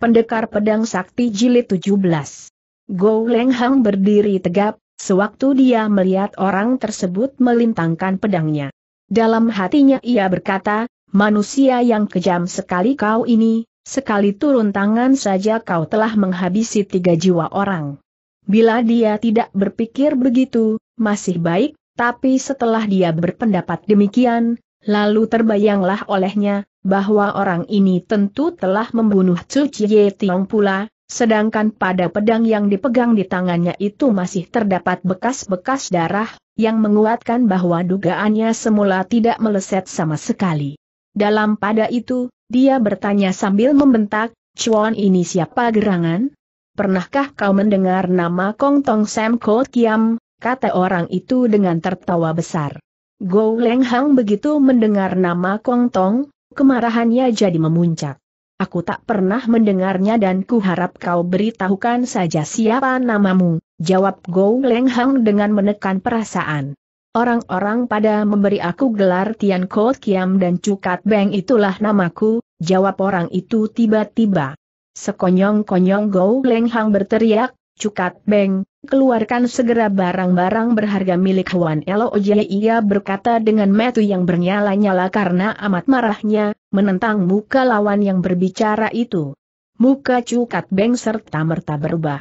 Pendekar Pedang Sakti Jilid 17. Go Leng Hang berdiri tegap, sewaktu dia melihat orang tersebut melintangkan pedangnya. Dalam hatinya ia berkata, manusia yang kejam sekali kau ini, sekali turun tangan saja kau telah menghabisi tiga jiwa orang. Bila dia tidak berpikir begitu, masih baik, tapi setelah dia berpendapat demikian, Lalu terbayanglah olehnya, bahwa orang ini tentu telah membunuh Cuci Chie Tiong pula, sedangkan pada pedang yang dipegang di tangannya itu masih terdapat bekas-bekas darah, yang menguatkan bahwa dugaannya semula tidak meleset sama sekali. Dalam pada itu, dia bertanya sambil membentak, Chuan ini siapa gerangan? Pernahkah kau mendengar nama Kong Tong Sam Kot Kiam, kata orang itu dengan tertawa besar. Go Leng Hang begitu mendengar nama Kong Tong, kemarahannya jadi memuncak. Aku tak pernah mendengarnya dan kuharap kau beritahukan saja siapa namamu, jawab Go Leng Hang dengan menekan perasaan. Orang-orang pada memberi aku gelar Tian Ko Kiam dan Cukat Beng itulah namaku, jawab orang itu tiba-tiba. Sekonyong-konyong Go Leng Hang berteriak, Cukat Beng, keluarkan segera barang-barang berharga milik Huan Elo Oje ia berkata dengan metu yang bernyala-nyala karena amat marahnya, menentang muka lawan yang berbicara itu. Muka Cukat Beng serta merta berubah.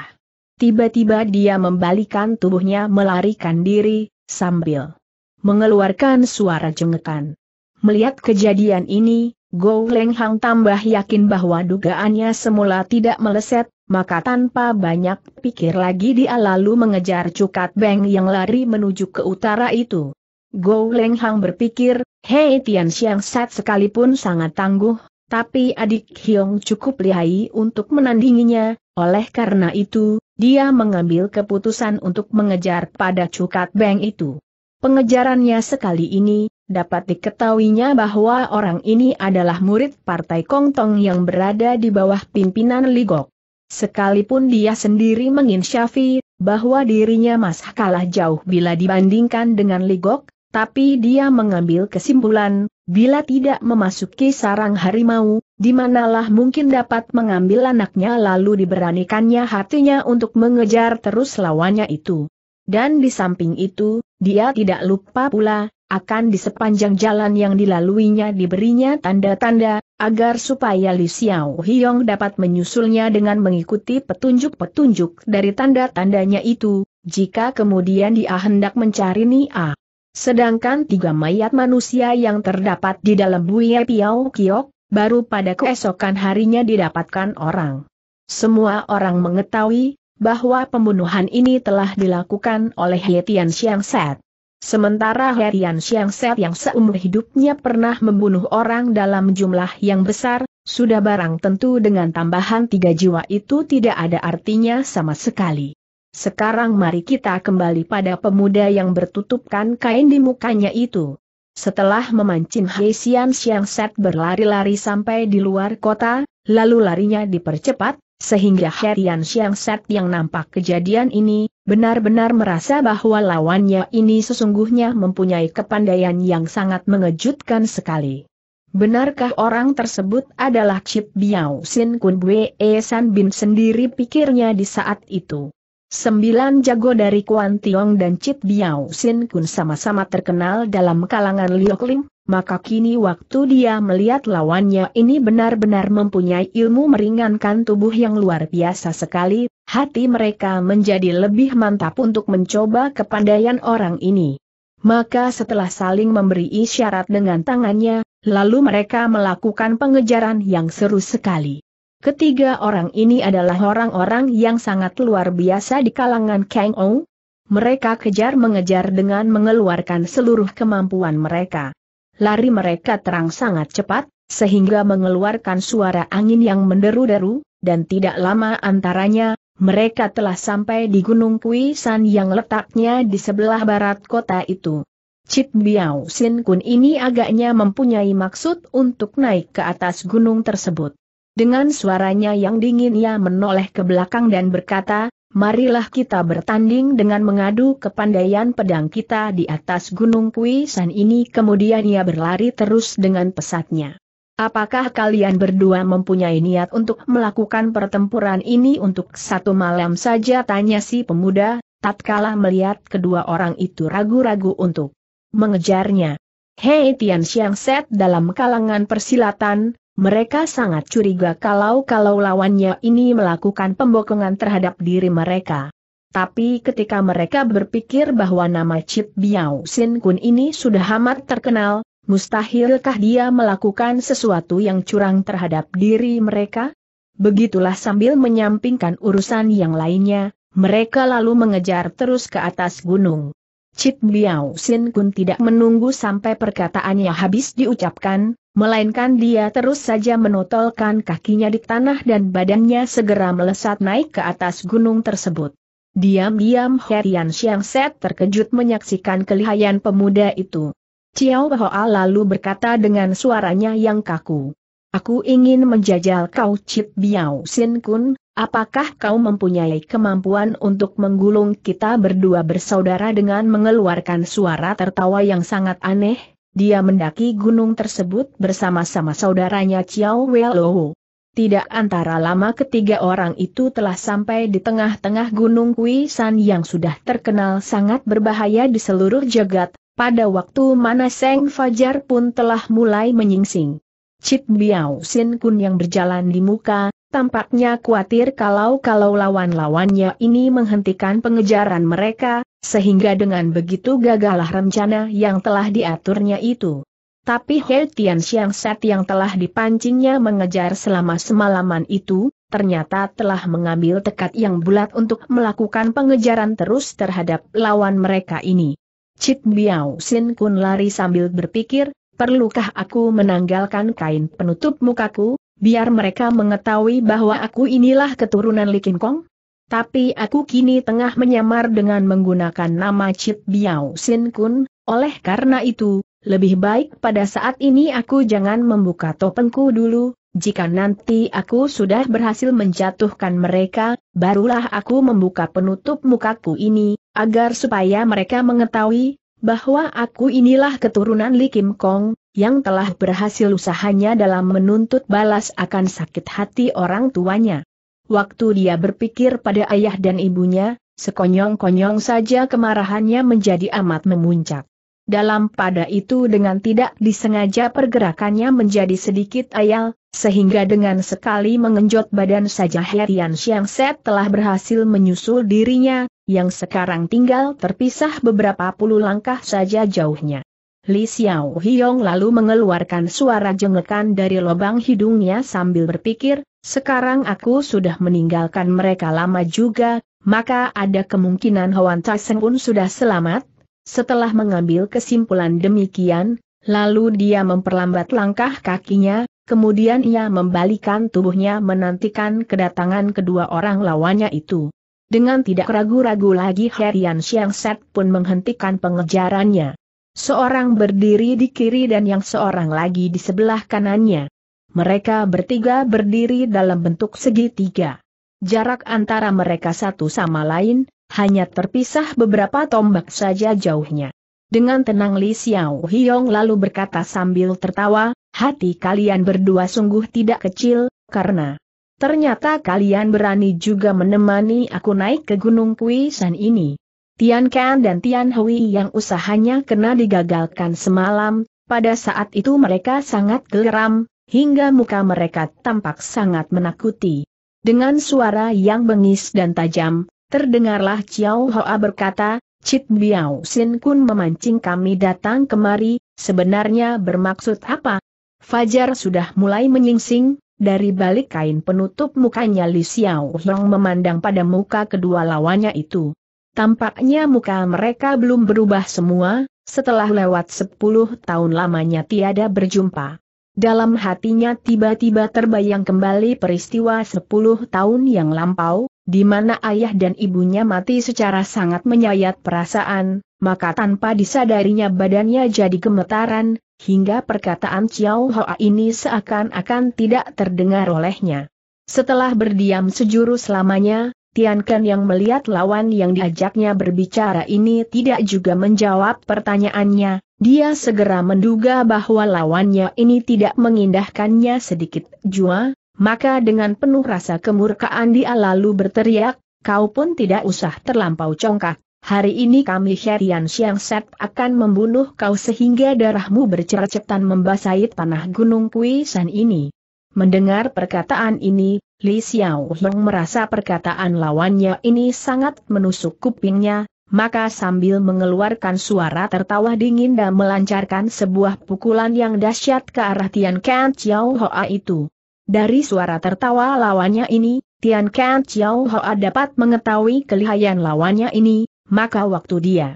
Tiba-tiba dia membalikan tubuhnya melarikan diri, sambil mengeluarkan suara jengekan. Melihat kejadian ini, Go Leng Hang tambah yakin bahwa dugaannya semula tidak meleset, maka tanpa banyak pikir lagi dia lalu mengejar Cukat Beng yang lari menuju ke utara itu. Go Leng Hang berpikir, Hei Tian Xiang Sat sekalipun sangat tangguh, tapi adik Hyong cukup lihai untuk menandinginya, oleh karena itu, dia mengambil keputusan untuk mengejar pada Cukat Beng itu. Pengejarannya sekali ini, dapat diketahuinya bahwa orang ini adalah murid Partai Kongtong yang berada di bawah pimpinan Ligok. Sekalipun dia sendiri menginsyafi bahwa dirinya masih kalah jauh bila dibandingkan dengan Ligok, tapi dia mengambil kesimpulan, bila tidak memasuki sarang harimau, di manalah mungkin dapat mengambil anaknya lalu diberanikannya hatinya untuk mengejar terus lawannya itu. Dan di samping itu, dia tidak lupa pula, akan di sepanjang jalan yang dilaluinya diberinya tanda-tanda, agar supaya Li Xiao Hiong dapat menyusulnya dengan mengikuti petunjuk-petunjuk dari tanda-tandanya itu, jika kemudian dia hendak mencari Nia. Sedangkan tiga mayat manusia yang terdapat di dalam Buye Piao Kiok, baru pada keesokan harinya didapatkan orang. Semua orang mengetahui, bahwa pembunuhan ini telah dilakukan oleh He Tian Xiang Set. Sementara Herian Xiangset yang seumur hidupnya pernah membunuh orang dalam jumlah yang besar, sudah barang tentu dengan tambahan tiga jiwa itu tidak ada artinya sama sekali. Sekarang mari kita kembali pada pemuda yang bertutupkan kain di mukanya itu. Setelah memancing Hesian Set berlari-lari sampai di luar kota, lalu larinya dipercepat, sehingga Herian Siang Set yang nampak kejadian ini, benar-benar merasa bahwa lawannya ini sesungguhnya mempunyai kepandaian yang sangat mengejutkan sekali. Benarkah orang tersebut adalah Chip Biao Sin Kun Bwe e San Bin sendiri pikirnya di saat itu. Sembilan jago dari Kuan Tiong dan Chip Biao Sin Kun sama-sama terkenal dalam kalangan Liu Ling, maka kini waktu dia melihat lawannya ini benar-benar mempunyai ilmu meringankan tubuh yang luar biasa sekali, hati mereka menjadi lebih mantap untuk mencoba kepandaian orang ini. Maka setelah saling memberi isyarat dengan tangannya, lalu mereka melakukan pengejaran yang seru sekali. Ketiga orang ini adalah orang-orang yang sangat luar biasa di kalangan Kang Ou. Mereka kejar mengejar dengan mengeluarkan seluruh kemampuan mereka. Lari mereka terang sangat cepat, sehingga mengeluarkan suara angin yang menderu-deru, dan tidak lama antaranya, mereka telah sampai di Gunung Kui San yang letaknya di sebelah barat kota itu. Cip Biao Sin Kun ini agaknya mempunyai maksud untuk naik ke atas gunung tersebut. Dengan suaranya yang dingin ia menoleh ke belakang dan berkata, Marilah kita bertanding dengan mengadu kepandaian pedang kita di atas gunung Kuisan ini kemudian ia berlari terus dengan pesatnya. Apakah kalian berdua mempunyai niat untuk melakukan pertempuran ini untuk satu malam saja tanya si pemuda, tatkala melihat kedua orang itu ragu-ragu untuk mengejarnya. Hei Tian Xiang Set dalam kalangan persilatan, mereka sangat curiga kalau-kalau lawannya ini melakukan pembokongan terhadap diri mereka. Tapi ketika mereka berpikir bahwa nama Chip Biao Sin Kun ini sudah amat terkenal, mustahilkah dia melakukan sesuatu yang curang terhadap diri mereka? Begitulah sambil menyampingkan urusan yang lainnya, mereka lalu mengejar terus ke atas gunung. Cip Biao Sin Kun tidak menunggu sampai perkataannya habis diucapkan, melainkan dia terus saja menotolkan kakinya di tanah dan badannya segera melesat naik ke atas gunung tersebut. Diam-diam Herian Xiang Set terkejut menyaksikan kelihayan pemuda itu. Ciao Hoa lalu berkata dengan suaranya yang kaku. Aku ingin menjajal kau Cip Biao Sin Kun, Apakah kau mempunyai kemampuan untuk menggulung kita berdua bersaudara dengan mengeluarkan suara tertawa yang sangat aneh? Dia mendaki gunung tersebut bersama-sama saudaranya Chiao Welowo. Tidak antara lama ketiga orang itu telah sampai di tengah-tengah gunung Kui San yang sudah terkenal sangat berbahaya di seluruh jagat, pada waktu mana Seng Fajar pun telah mulai menyingsing. Chit Biao Sin Kun yang berjalan di muka, Tampaknya khawatir kalau-kalau lawan-lawannya ini menghentikan pengejaran mereka, sehingga dengan begitu gagalah rencana yang telah diaturnya itu. Tapi He Tian Xiang Set yang telah dipancingnya mengejar selama semalaman itu, ternyata telah mengambil tekad yang bulat untuk melakukan pengejaran terus terhadap lawan mereka ini. Cik Biao Sin Kun lari sambil berpikir, perlukah aku menanggalkan kain penutup mukaku, biar mereka mengetahui bahwa aku inilah keturunan Likin Kong? Tapi aku kini tengah menyamar dengan menggunakan nama Chit Biao Sin Kun, oleh karena itu, lebih baik pada saat ini aku jangan membuka topengku dulu, jika nanti aku sudah berhasil menjatuhkan mereka, barulah aku membuka penutup mukaku ini, agar supaya mereka mengetahui, bahwa aku inilah keturunan Li Kim Kong, yang telah berhasil usahanya dalam menuntut balas akan sakit hati orang tuanya. Waktu dia berpikir pada ayah dan ibunya, sekonyong-konyong saja kemarahannya menjadi amat memuncak. Dalam pada itu dengan tidak disengaja pergerakannya menjadi sedikit ayal, sehingga dengan sekali mengenjot badan saja Herian Set telah berhasil menyusul dirinya, yang sekarang tinggal terpisah beberapa puluh langkah saja jauhnya. Li Xiao Hiong lalu mengeluarkan suara jengekan dari lubang hidungnya sambil berpikir, sekarang aku sudah meninggalkan mereka lama juga, maka ada kemungkinan Hoan Tai Seng pun sudah selamat. Setelah mengambil kesimpulan demikian, lalu dia memperlambat langkah kakinya, kemudian ia membalikan tubuhnya menantikan kedatangan kedua orang lawannya itu. Dengan tidak ragu-ragu lagi Herian Siang Set pun menghentikan pengejarannya. Seorang berdiri di kiri dan yang seorang lagi di sebelah kanannya. Mereka bertiga berdiri dalam bentuk segitiga. Jarak antara mereka satu sama lain, hanya terpisah beberapa tombak saja jauhnya. Dengan tenang Li Xiao Hiong lalu berkata sambil tertawa, hati kalian berdua sungguh tidak kecil, karena ternyata kalian berani juga menemani aku naik ke Gunung Kuisan ini. Tian Kan dan Tian Hui yang usahanya kena digagalkan semalam, pada saat itu mereka sangat geram, hingga muka mereka tampak sangat menakuti. Dengan suara yang bengis dan tajam, terdengarlah Chiao Hoa berkata, Cit Biao Sin Kun memancing kami datang kemari, sebenarnya bermaksud apa? Fajar sudah mulai menyingsing, dari balik kain penutup mukanya Li Xiao Hong memandang pada muka kedua lawannya itu. Tampaknya muka mereka belum berubah semua, setelah lewat sepuluh tahun lamanya tiada berjumpa. Dalam hatinya tiba-tiba terbayang kembali peristiwa sepuluh tahun yang lampau, di mana ayah dan ibunya mati secara sangat menyayat perasaan, maka tanpa disadarinya badannya jadi gemetaran, hingga perkataan Chiao Hoa ini seakan-akan tidak terdengar olehnya. Setelah berdiam sejurus lamanya, Tian Ken yang melihat lawan yang diajaknya berbicara ini tidak juga menjawab pertanyaannya, dia segera menduga bahwa lawannya ini tidak mengindahkannya sedikit jua, maka dengan penuh rasa kemurkaan dia lalu berteriak, kau pun tidak usah terlampau congkak. Hari ini kami Herian Siang Set akan membunuh kau sehingga darahmu bercercetan membasahi tanah gunung Kuisan ini. Mendengar perkataan ini, Li Xiao merasa perkataan lawannya ini sangat menusuk kupingnya, maka sambil mengeluarkan suara tertawa dingin dan melancarkan sebuah pukulan yang dahsyat ke arah Tian Kan Chiao Hoa itu. Dari suara tertawa lawannya ini, Tian Kan Chiao Hoa dapat mengetahui kelihayan lawannya ini, maka waktu dia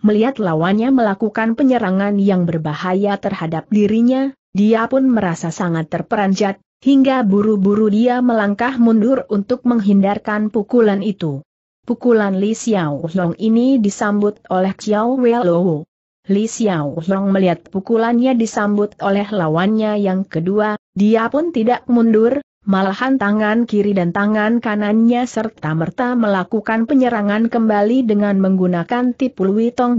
melihat lawannya melakukan penyerangan yang berbahaya terhadap dirinya, dia pun merasa sangat terperanjat, Hingga buru-buru dia melangkah mundur untuk menghindarkan pukulan itu. Pukulan Li Xiao Long ini disambut oleh Xiao Welowo. Li Xiao Long melihat pukulannya disambut oleh lawannya yang kedua, dia pun tidak mundur, Malahan tangan kiri dan tangan kanannya serta-merta melakukan penyerangan kembali dengan menggunakan tipu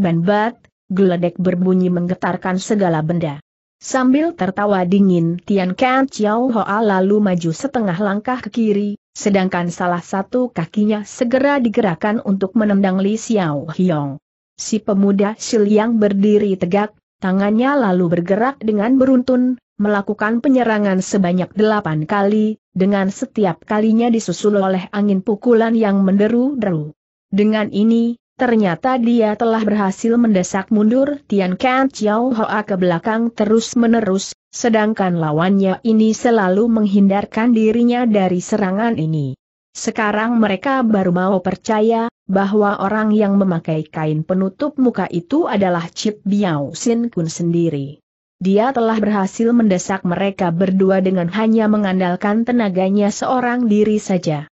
dan bat. geledek berbunyi menggetarkan segala benda. Sambil tertawa dingin Tian Kan Chiao Hoa lalu maju setengah langkah ke kiri, sedangkan salah satu kakinya segera digerakkan untuk menendang Li Xiao Hiong. Si pemuda Siliang berdiri tegak, tangannya lalu bergerak dengan beruntun, melakukan penyerangan sebanyak delapan kali, dengan setiap kalinya disusul oleh angin pukulan yang menderu-deru. Dengan ini, Ternyata dia telah berhasil mendesak mundur Tian Kan Chiao Hoa ke belakang terus-menerus, sedangkan lawannya ini selalu menghindarkan dirinya dari serangan ini. Sekarang mereka baru mau percaya, bahwa orang yang memakai kain penutup muka itu adalah Chip Biao Sin Kun sendiri. Dia telah berhasil mendesak mereka berdua dengan hanya mengandalkan tenaganya seorang diri saja.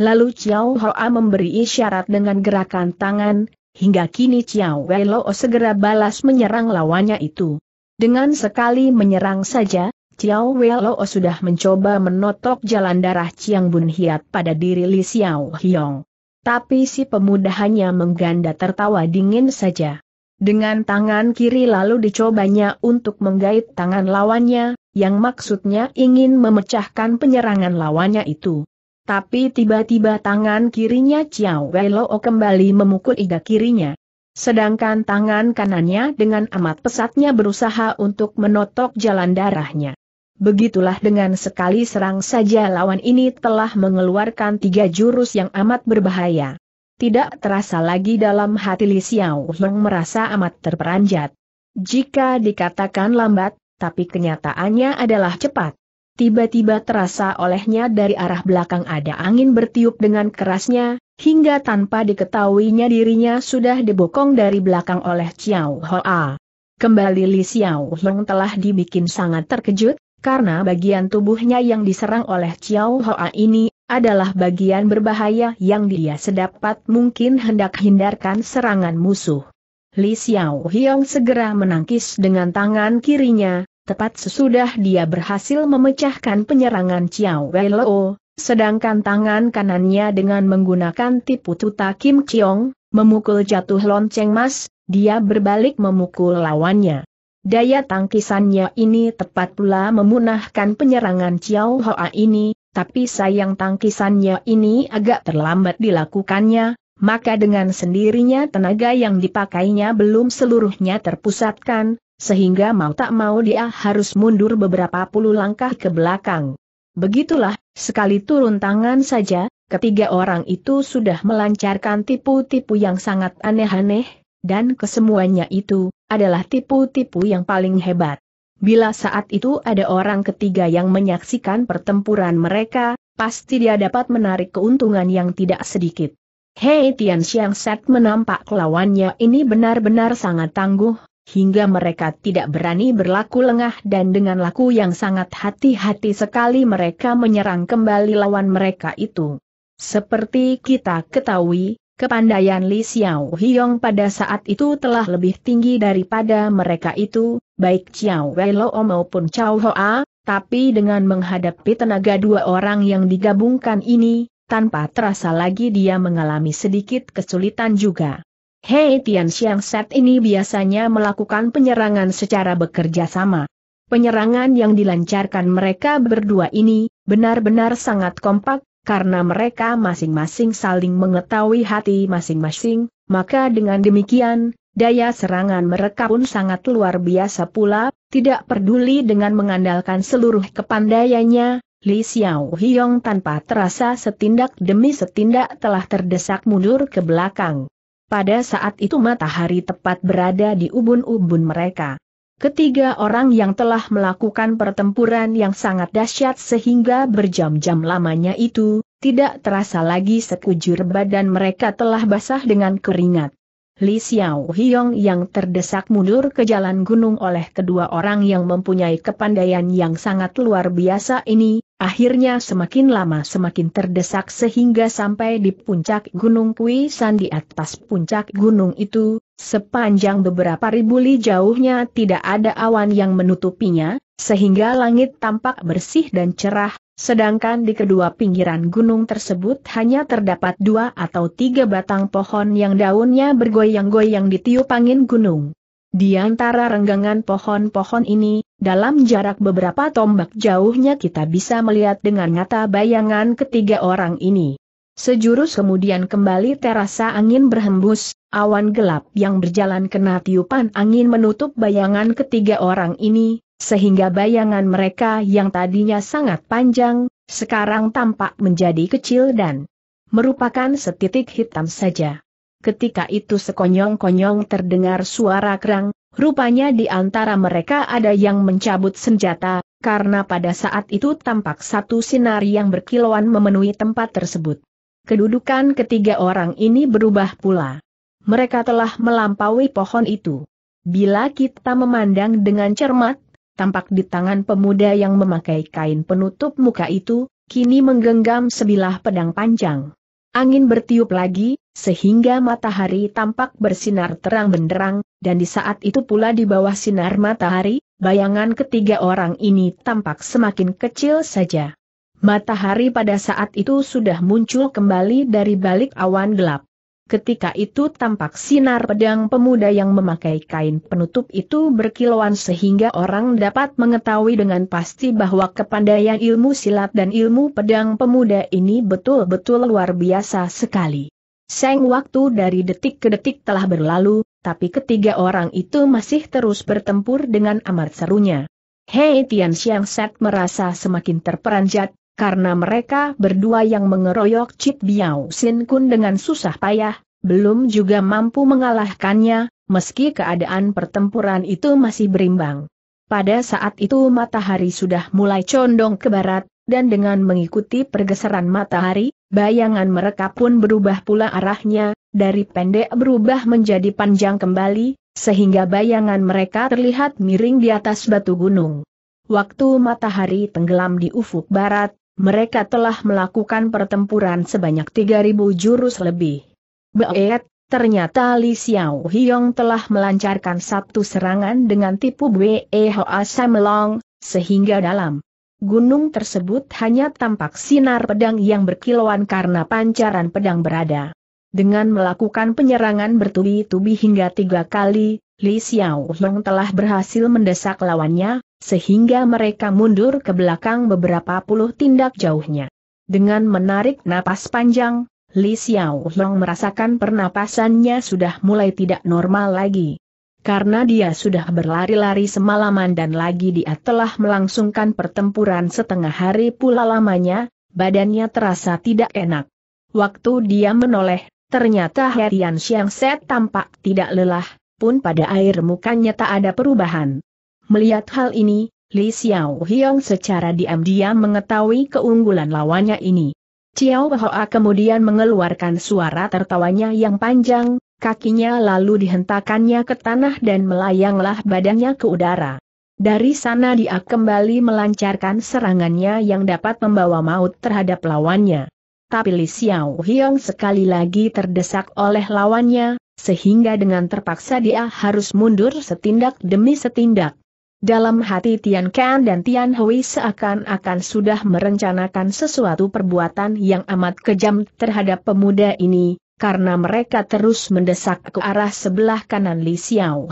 Lalu Chiao Hoa memberi isyarat dengan gerakan tangan, hingga kini Chiao Wei Lo segera balas menyerang lawannya itu. Dengan sekali menyerang saja, Chiao Wei Lo sudah mencoba menotok jalan darah Chiang Bun Hiat pada diri Li Xiao Hiong. Tapi si pemuda hanya mengganda tertawa dingin saja. Dengan tangan kiri lalu dicobanya untuk menggait tangan lawannya, yang maksudnya ingin memecahkan penyerangan lawannya itu. Tapi tiba-tiba tangan kirinya Chiao Wei Loo kembali memukul iga kirinya. Sedangkan tangan kanannya dengan amat pesatnya berusaha untuk menotok jalan darahnya. Begitulah dengan sekali serang saja lawan ini telah mengeluarkan tiga jurus yang amat berbahaya. Tidak terasa lagi dalam hati Li Xiao Heng merasa amat terperanjat. Jika dikatakan lambat, tapi kenyataannya adalah cepat. Tiba-tiba terasa olehnya dari arah belakang ada angin bertiup dengan kerasnya, hingga tanpa diketahuinya dirinya sudah dibokong dari belakang oleh Chiao Hoa. Kembali Li Xiao Long telah dibikin sangat terkejut, karena bagian tubuhnya yang diserang oleh Chiao Hoa ini adalah bagian berbahaya yang dia sedapat mungkin hendak hindarkan serangan musuh. Li Xiao Hiong segera menangkis dengan tangan kirinya, tepat sesudah dia berhasil memecahkan penyerangan Chiao Wei Lo, sedangkan tangan kanannya dengan menggunakan tipu tuta Kim Chiong, memukul jatuh lonceng mas, dia berbalik memukul lawannya. Daya tangkisannya ini tepat pula memunahkan penyerangan Chiao Hoa ini, tapi sayang tangkisannya ini agak terlambat dilakukannya, maka dengan sendirinya tenaga yang dipakainya belum seluruhnya terpusatkan, sehingga mau tak mau dia harus mundur beberapa puluh langkah ke belakang. Begitulah, sekali turun tangan saja, ketiga orang itu sudah melancarkan tipu-tipu yang sangat aneh-aneh, dan kesemuanya itu adalah tipu-tipu yang paling hebat. Bila saat itu ada orang ketiga yang menyaksikan pertempuran mereka, pasti dia dapat menarik keuntungan yang tidak sedikit. Hei Tian Xiang Set menampak lawannya ini benar-benar sangat tangguh, hingga mereka tidak berani berlaku lengah dan dengan laku yang sangat hati-hati sekali mereka menyerang kembali lawan mereka itu. Seperti kita ketahui, kepandaian Li Xiao Hiong pada saat itu telah lebih tinggi daripada mereka itu, baik Xiao Wei Lo maupun Chao Hoa, tapi dengan menghadapi tenaga dua orang yang digabungkan ini, tanpa terasa lagi dia mengalami sedikit kesulitan juga. Hei Tian Xiang Set ini biasanya melakukan penyerangan secara bekerja sama. Penyerangan yang dilancarkan mereka berdua ini, benar-benar sangat kompak, karena mereka masing-masing saling mengetahui hati masing-masing, maka dengan demikian, daya serangan mereka pun sangat luar biasa pula, tidak peduli dengan mengandalkan seluruh kepandaiannya, Li Xiao Hiong tanpa terasa setindak demi setindak telah terdesak mundur ke belakang. Pada saat itu matahari tepat berada di ubun-ubun mereka. Ketiga orang yang telah melakukan pertempuran yang sangat dahsyat sehingga berjam-jam lamanya itu, tidak terasa lagi sekujur badan mereka telah basah dengan keringat. Li Xiao Hiong yang terdesak mundur ke jalan gunung oleh kedua orang yang mempunyai kepandaian yang sangat luar biasa ini, Akhirnya semakin lama semakin terdesak sehingga sampai di puncak Gunung Kuisan di atas puncak gunung itu, sepanjang beberapa ribu li jauhnya tidak ada awan yang menutupinya, sehingga langit tampak bersih dan cerah, sedangkan di kedua pinggiran gunung tersebut hanya terdapat dua atau tiga batang pohon yang daunnya bergoyang-goyang di tiup angin gunung. Di antara renggangan pohon-pohon ini, dalam jarak beberapa tombak jauhnya kita bisa melihat dengan nyata bayangan ketiga orang ini. Sejurus kemudian kembali terasa angin berhembus, awan gelap yang berjalan kena tiupan angin menutup bayangan ketiga orang ini, sehingga bayangan mereka yang tadinya sangat panjang, sekarang tampak menjadi kecil dan merupakan setitik hitam saja. Ketika itu sekonyong-konyong terdengar suara kerang, Rupanya di antara mereka ada yang mencabut senjata, karena pada saat itu tampak satu sinar yang berkilauan memenuhi tempat tersebut. Kedudukan ketiga orang ini berubah pula. Mereka telah melampaui pohon itu. Bila kita memandang dengan cermat, tampak di tangan pemuda yang memakai kain penutup muka itu, kini menggenggam sebilah pedang panjang. Angin bertiup lagi, sehingga matahari tampak bersinar terang benderang, dan di saat itu pula di bawah sinar matahari, bayangan ketiga orang ini tampak semakin kecil saja. Matahari pada saat itu sudah muncul kembali dari balik awan gelap. Ketika itu tampak sinar pedang pemuda yang memakai kain penutup itu berkilauan sehingga orang dapat mengetahui dengan pasti bahwa kepandaian ilmu silat dan ilmu pedang pemuda ini betul-betul luar biasa sekali. Seng waktu dari detik ke detik telah berlalu, tapi ketiga orang itu masih terus bertempur dengan amat serunya. Hei Tian Xiang Set merasa semakin terperanjat, karena mereka berdua yang mengeroyok Cip Biao Sin Kun dengan susah payah, belum juga mampu mengalahkannya, meski keadaan pertempuran itu masih berimbang. Pada saat itu matahari sudah mulai condong ke barat, dan dengan mengikuti pergeseran matahari, bayangan mereka pun berubah pula arahnya, dari pendek berubah menjadi panjang kembali, sehingga bayangan mereka terlihat miring di atas batu gunung. Waktu matahari tenggelam di ufuk barat, mereka telah melakukan pertempuran sebanyak 3.000 jurus lebih. Beet, ternyata Li Xiao Hiong telah melancarkan satu serangan dengan tipu Bwe Hoa Samelong, sehingga dalam gunung tersebut hanya tampak sinar pedang yang berkilauan karena pancaran pedang berada. Dengan melakukan penyerangan bertubi-tubi hingga tiga kali, Li Xiaohong telah berhasil mendesak lawannya, sehingga mereka mundur ke belakang beberapa puluh tindak jauhnya. Dengan menarik napas panjang, Li Xiaohong merasakan pernapasannya sudah mulai tidak normal lagi. Karena dia sudah berlari-lari semalaman dan lagi dia telah melangsungkan pertempuran setengah hari pula lamanya, badannya terasa tidak enak. Waktu dia menoleh, ternyata Herian Siang Set tampak tidak lelah, pun pada air mukanya tak ada perubahan. Melihat hal ini, Li Xiao Hiong secara diam-diam mengetahui keunggulan lawannya ini. Xiao Hoa kemudian mengeluarkan suara tertawanya yang panjang, kakinya lalu dihentakannya ke tanah dan melayanglah badannya ke udara. Dari sana dia kembali melancarkan serangannya yang dapat membawa maut terhadap lawannya. Tapi Li Xiao Hiong sekali lagi terdesak oleh lawannya, sehingga dengan terpaksa dia harus mundur setindak demi setindak. Dalam hati Tian Kan dan Tian Hui seakan-akan sudah merencanakan sesuatu perbuatan yang amat kejam terhadap pemuda ini, karena mereka terus mendesak ke arah sebelah kanan Li Xiao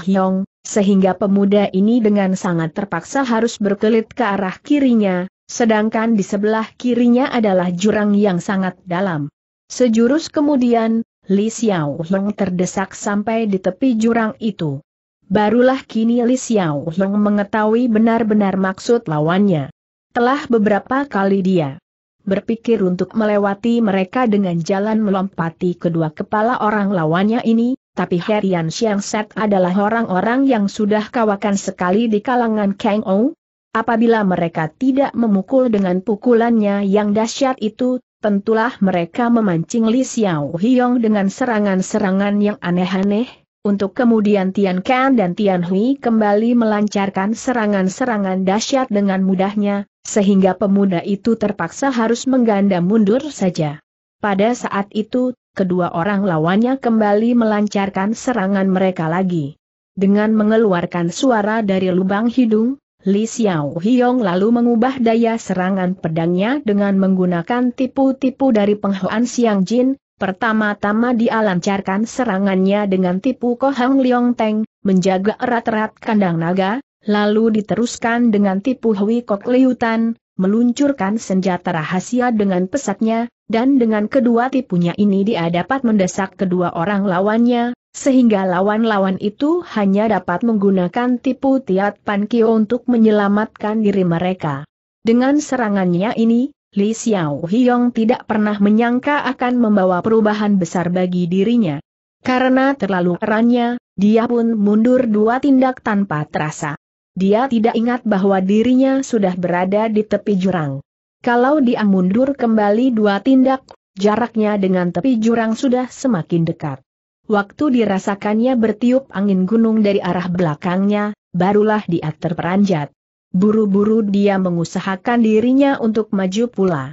sehingga pemuda ini dengan sangat terpaksa harus berkelit ke arah kirinya, sedangkan di sebelah kirinya adalah jurang yang sangat dalam. Sejurus kemudian, Li Xiao Hong terdesak sampai di tepi jurang itu. Barulah kini Li Xiao Hong mengetahui benar-benar maksud lawannya. Telah beberapa kali dia berpikir untuk melewati mereka dengan jalan melompati kedua kepala orang lawannya ini, tapi Herian Xiang Set adalah orang-orang yang sudah kawakan sekali di kalangan Kang Ou. Apabila mereka tidak memukul dengan pukulannya yang dahsyat itu, tentulah mereka memancing Li Xiao Hiong dengan serangan-serangan yang aneh-aneh, untuk kemudian Tian Kan dan Tian Hui kembali melancarkan serangan-serangan dahsyat dengan mudahnya, sehingga pemuda itu terpaksa harus mengganda mundur saja. Pada saat itu, kedua orang lawannya kembali melancarkan serangan mereka lagi. Dengan mengeluarkan suara dari lubang hidung, Li Xiao Hiong lalu mengubah daya serangan pedangnya dengan menggunakan tipu-tipu dari penghuan Siang Jin, Pertama-tama dia lancarkan serangannya dengan tipu Kohang Liong Teng, menjaga erat-erat kandang naga, lalu diteruskan dengan tipu Hui Kok Liutan, meluncurkan senjata rahasia dengan pesatnya, dan dengan kedua tipunya ini dia dapat mendesak kedua orang lawannya, sehingga lawan-lawan itu hanya dapat menggunakan tipu tiat kio untuk menyelamatkan diri mereka. Dengan serangannya ini, Li Xiao Hiong tidak pernah menyangka akan membawa perubahan besar bagi dirinya. Karena terlalu erannya, dia pun mundur dua tindak tanpa terasa. Dia tidak ingat bahwa dirinya sudah berada di tepi jurang. Kalau dia mundur kembali dua tindak, jaraknya dengan tepi jurang sudah semakin dekat. Waktu dirasakannya bertiup angin gunung dari arah belakangnya, barulah dia terperanjat. Buru-buru dia mengusahakan dirinya untuk maju pula.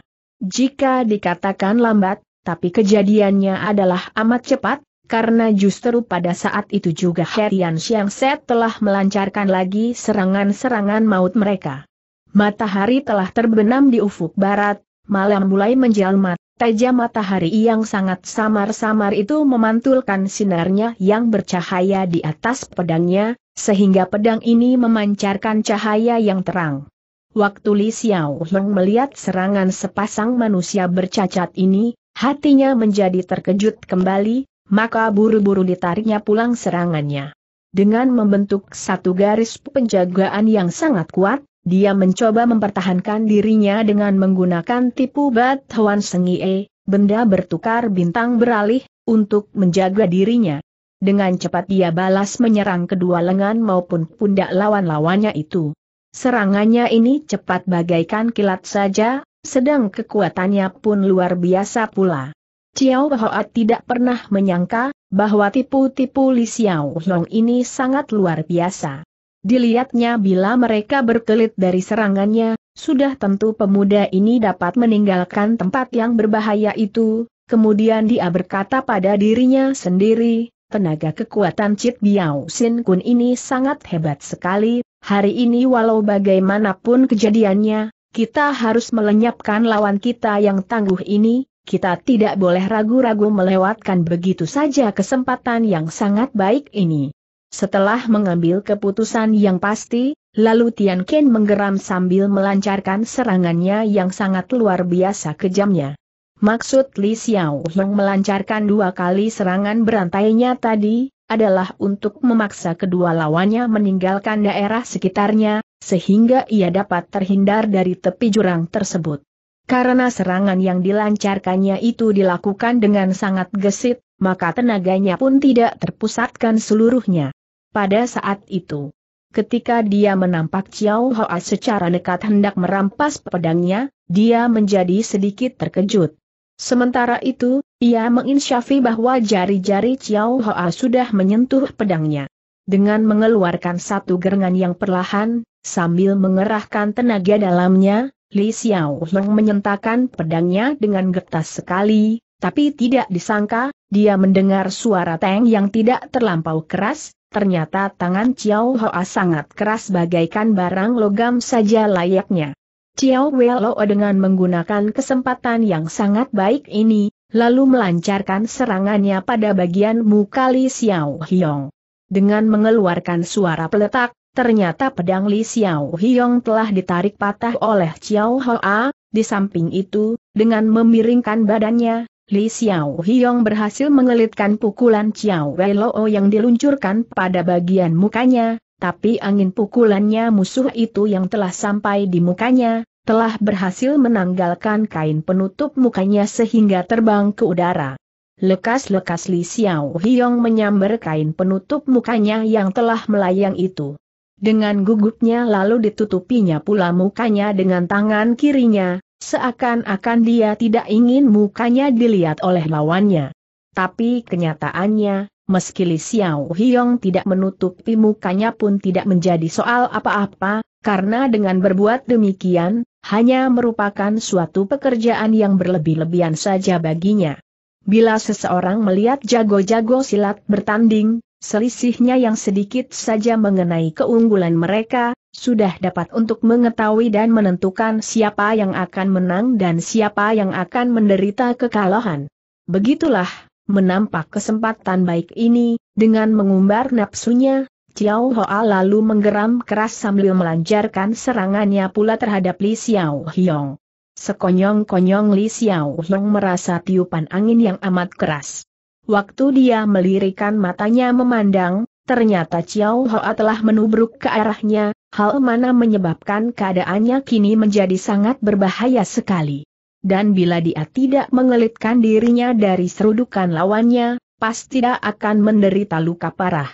Jika dikatakan lambat, tapi kejadiannya adalah amat cepat, karena justru pada saat itu juga Herian Xiang Set telah melancarkan lagi serangan-serangan maut mereka. Matahari telah terbenam di ufuk barat, malam mulai menjelma, tajam matahari yang sangat samar-samar itu memantulkan sinarnya yang bercahaya di atas pedangnya, sehingga pedang ini memancarkan cahaya yang terang. Waktu Li Xiao melihat serangan sepasang manusia bercacat ini, hatinya menjadi terkejut kembali, maka buru-buru ditariknya pulang serangannya. Dengan membentuk satu garis penjagaan yang sangat kuat, dia mencoba mempertahankan dirinya dengan menggunakan tipu batuan sengie, benda bertukar bintang beralih, untuk menjaga dirinya. Dengan cepat dia balas menyerang kedua lengan maupun pundak lawan-lawannya itu. Serangannya ini cepat bagaikan kilat saja, sedang kekuatannya pun luar biasa pula. Xiao Hoat tidak pernah menyangka bahwa tipu-tipu Li Xiao Long ini sangat luar biasa. Dilihatnya bila mereka berkelit dari serangannya, sudah tentu pemuda ini dapat meninggalkan tempat yang berbahaya itu, kemudian dia berkata pada dirinya sendiri, tenaga kekuatan Cik Biao Sin Kun ini sangat hebat sekali, hari ini walau bagaimanapun kejadiannya, kita harus melenyapkan lawan kita yang tangguh ini, kita tidak boleh ragu-ragu melewatkan begitu saja kesempatan yang sangat baik ini. Setelah mengambil keputusan yang pasti, lalu Tian Ken menggeram sambil melancarkan serangannya yang sangat luar biasa kejamnya. Maksud Li Xiao yang melancarkan dua kali serangan berantainya tadi, adalah untuk memaksa kedua lawannya meninggalkan daerah sekitarnya, sehingga ia dapat terhindar dari tepi jurang tersebut. Karena serangan yang dilancarkannya itu dilakukan dengan sangat gesit, maka tenaganya pun tidak terpusatkan seluruhnya. Pada saat itu, ketika dia menampak Chiao Hoa secara dekat hendak merampas pedangnya, dia menjadi sedikit terkejut. Sementara itu, ia menginsyafi bahwa jari-jari Chiao Hoa sudah menyentuh pedangnya. Dengan mengeluarkan satu gerengan yang perlahan, sambil mengerahkan tenaga dalamnya, Li Xiao Long menyentakan pedangnya dengan getas sekali, tapi tidak disangka, dia mendengar suara teng yang tidak terlampau keras, ternyata tangan Xiao Hoa sangat keras bagaikan barang logam saja layaknya. Xiao Welo dengan menggunakan kesempatan yang sangat baik ini, lalu melancarkan serangannya pada bagian muka Li Xiao Hiong. Dengan mengeluarkan suara peletak, Ternyata pedang Li Xiao Hiong telah ditarik patah oleh Xiao Hoa, di samping itu, dengan memiringkan badannya, Li Xiao Hiong berhasil mengelitkan pukulan Xiao Wei Luo yang diluncurkan pada bagian mukanya, tapi angin pukulannya musuh itu yang telah sampai di mukanya, telah berhasil menanggalkan kain penutup mukanya sehingga terbang ke udara. Lekas-lekas Li Xiao Hiong menyambar kain penutup mukanya yang telah melayang itu. Dengan gugupnya lalu ditutupinya pula mukanya dengan tangan kirinya, seakan-akan dia tidak ingin mukanya dilihat oleh lawannya. Tapi kenyataannya, meski Li Xiao Hiong tidak menutupi mukanya pun tidak menjadi soal apa-apa, karena dengan berbuat demikian, hanya merupakan suatu pekerjaan yang berlebih-lebihan saja baginya. Bila seseorang melihat jago-jago silat bertanding, Selisihnya yang sedikit saja mengenai keunggulan mereka, sudah dapat untuk mengetahui dan menentukan siapa yang akan menang dan siapa yang akan menderita kekalahan. Begitulah, menampak kesempatan baik ini, dengan mengumbar nafsunya, Xiao Hoa lalu menggeram keras sambil melancarkan serangannya pula terhadap Li Xiao Hiong. Sekonyong-konyong Li Xiao Hiong merasa tiupan angin yang amat keras. Waktu dia melirikan matanya memandang, ternyata Chiao Hoa telah menubruk ke arahnya, hal mana menyebabkan keadaannya kini menjadi sangat berbahaya sekali. Dan bila dia tidak mengelitkan dirinya dari serudukan lawannya, pasti tidak akan menderita luka parah.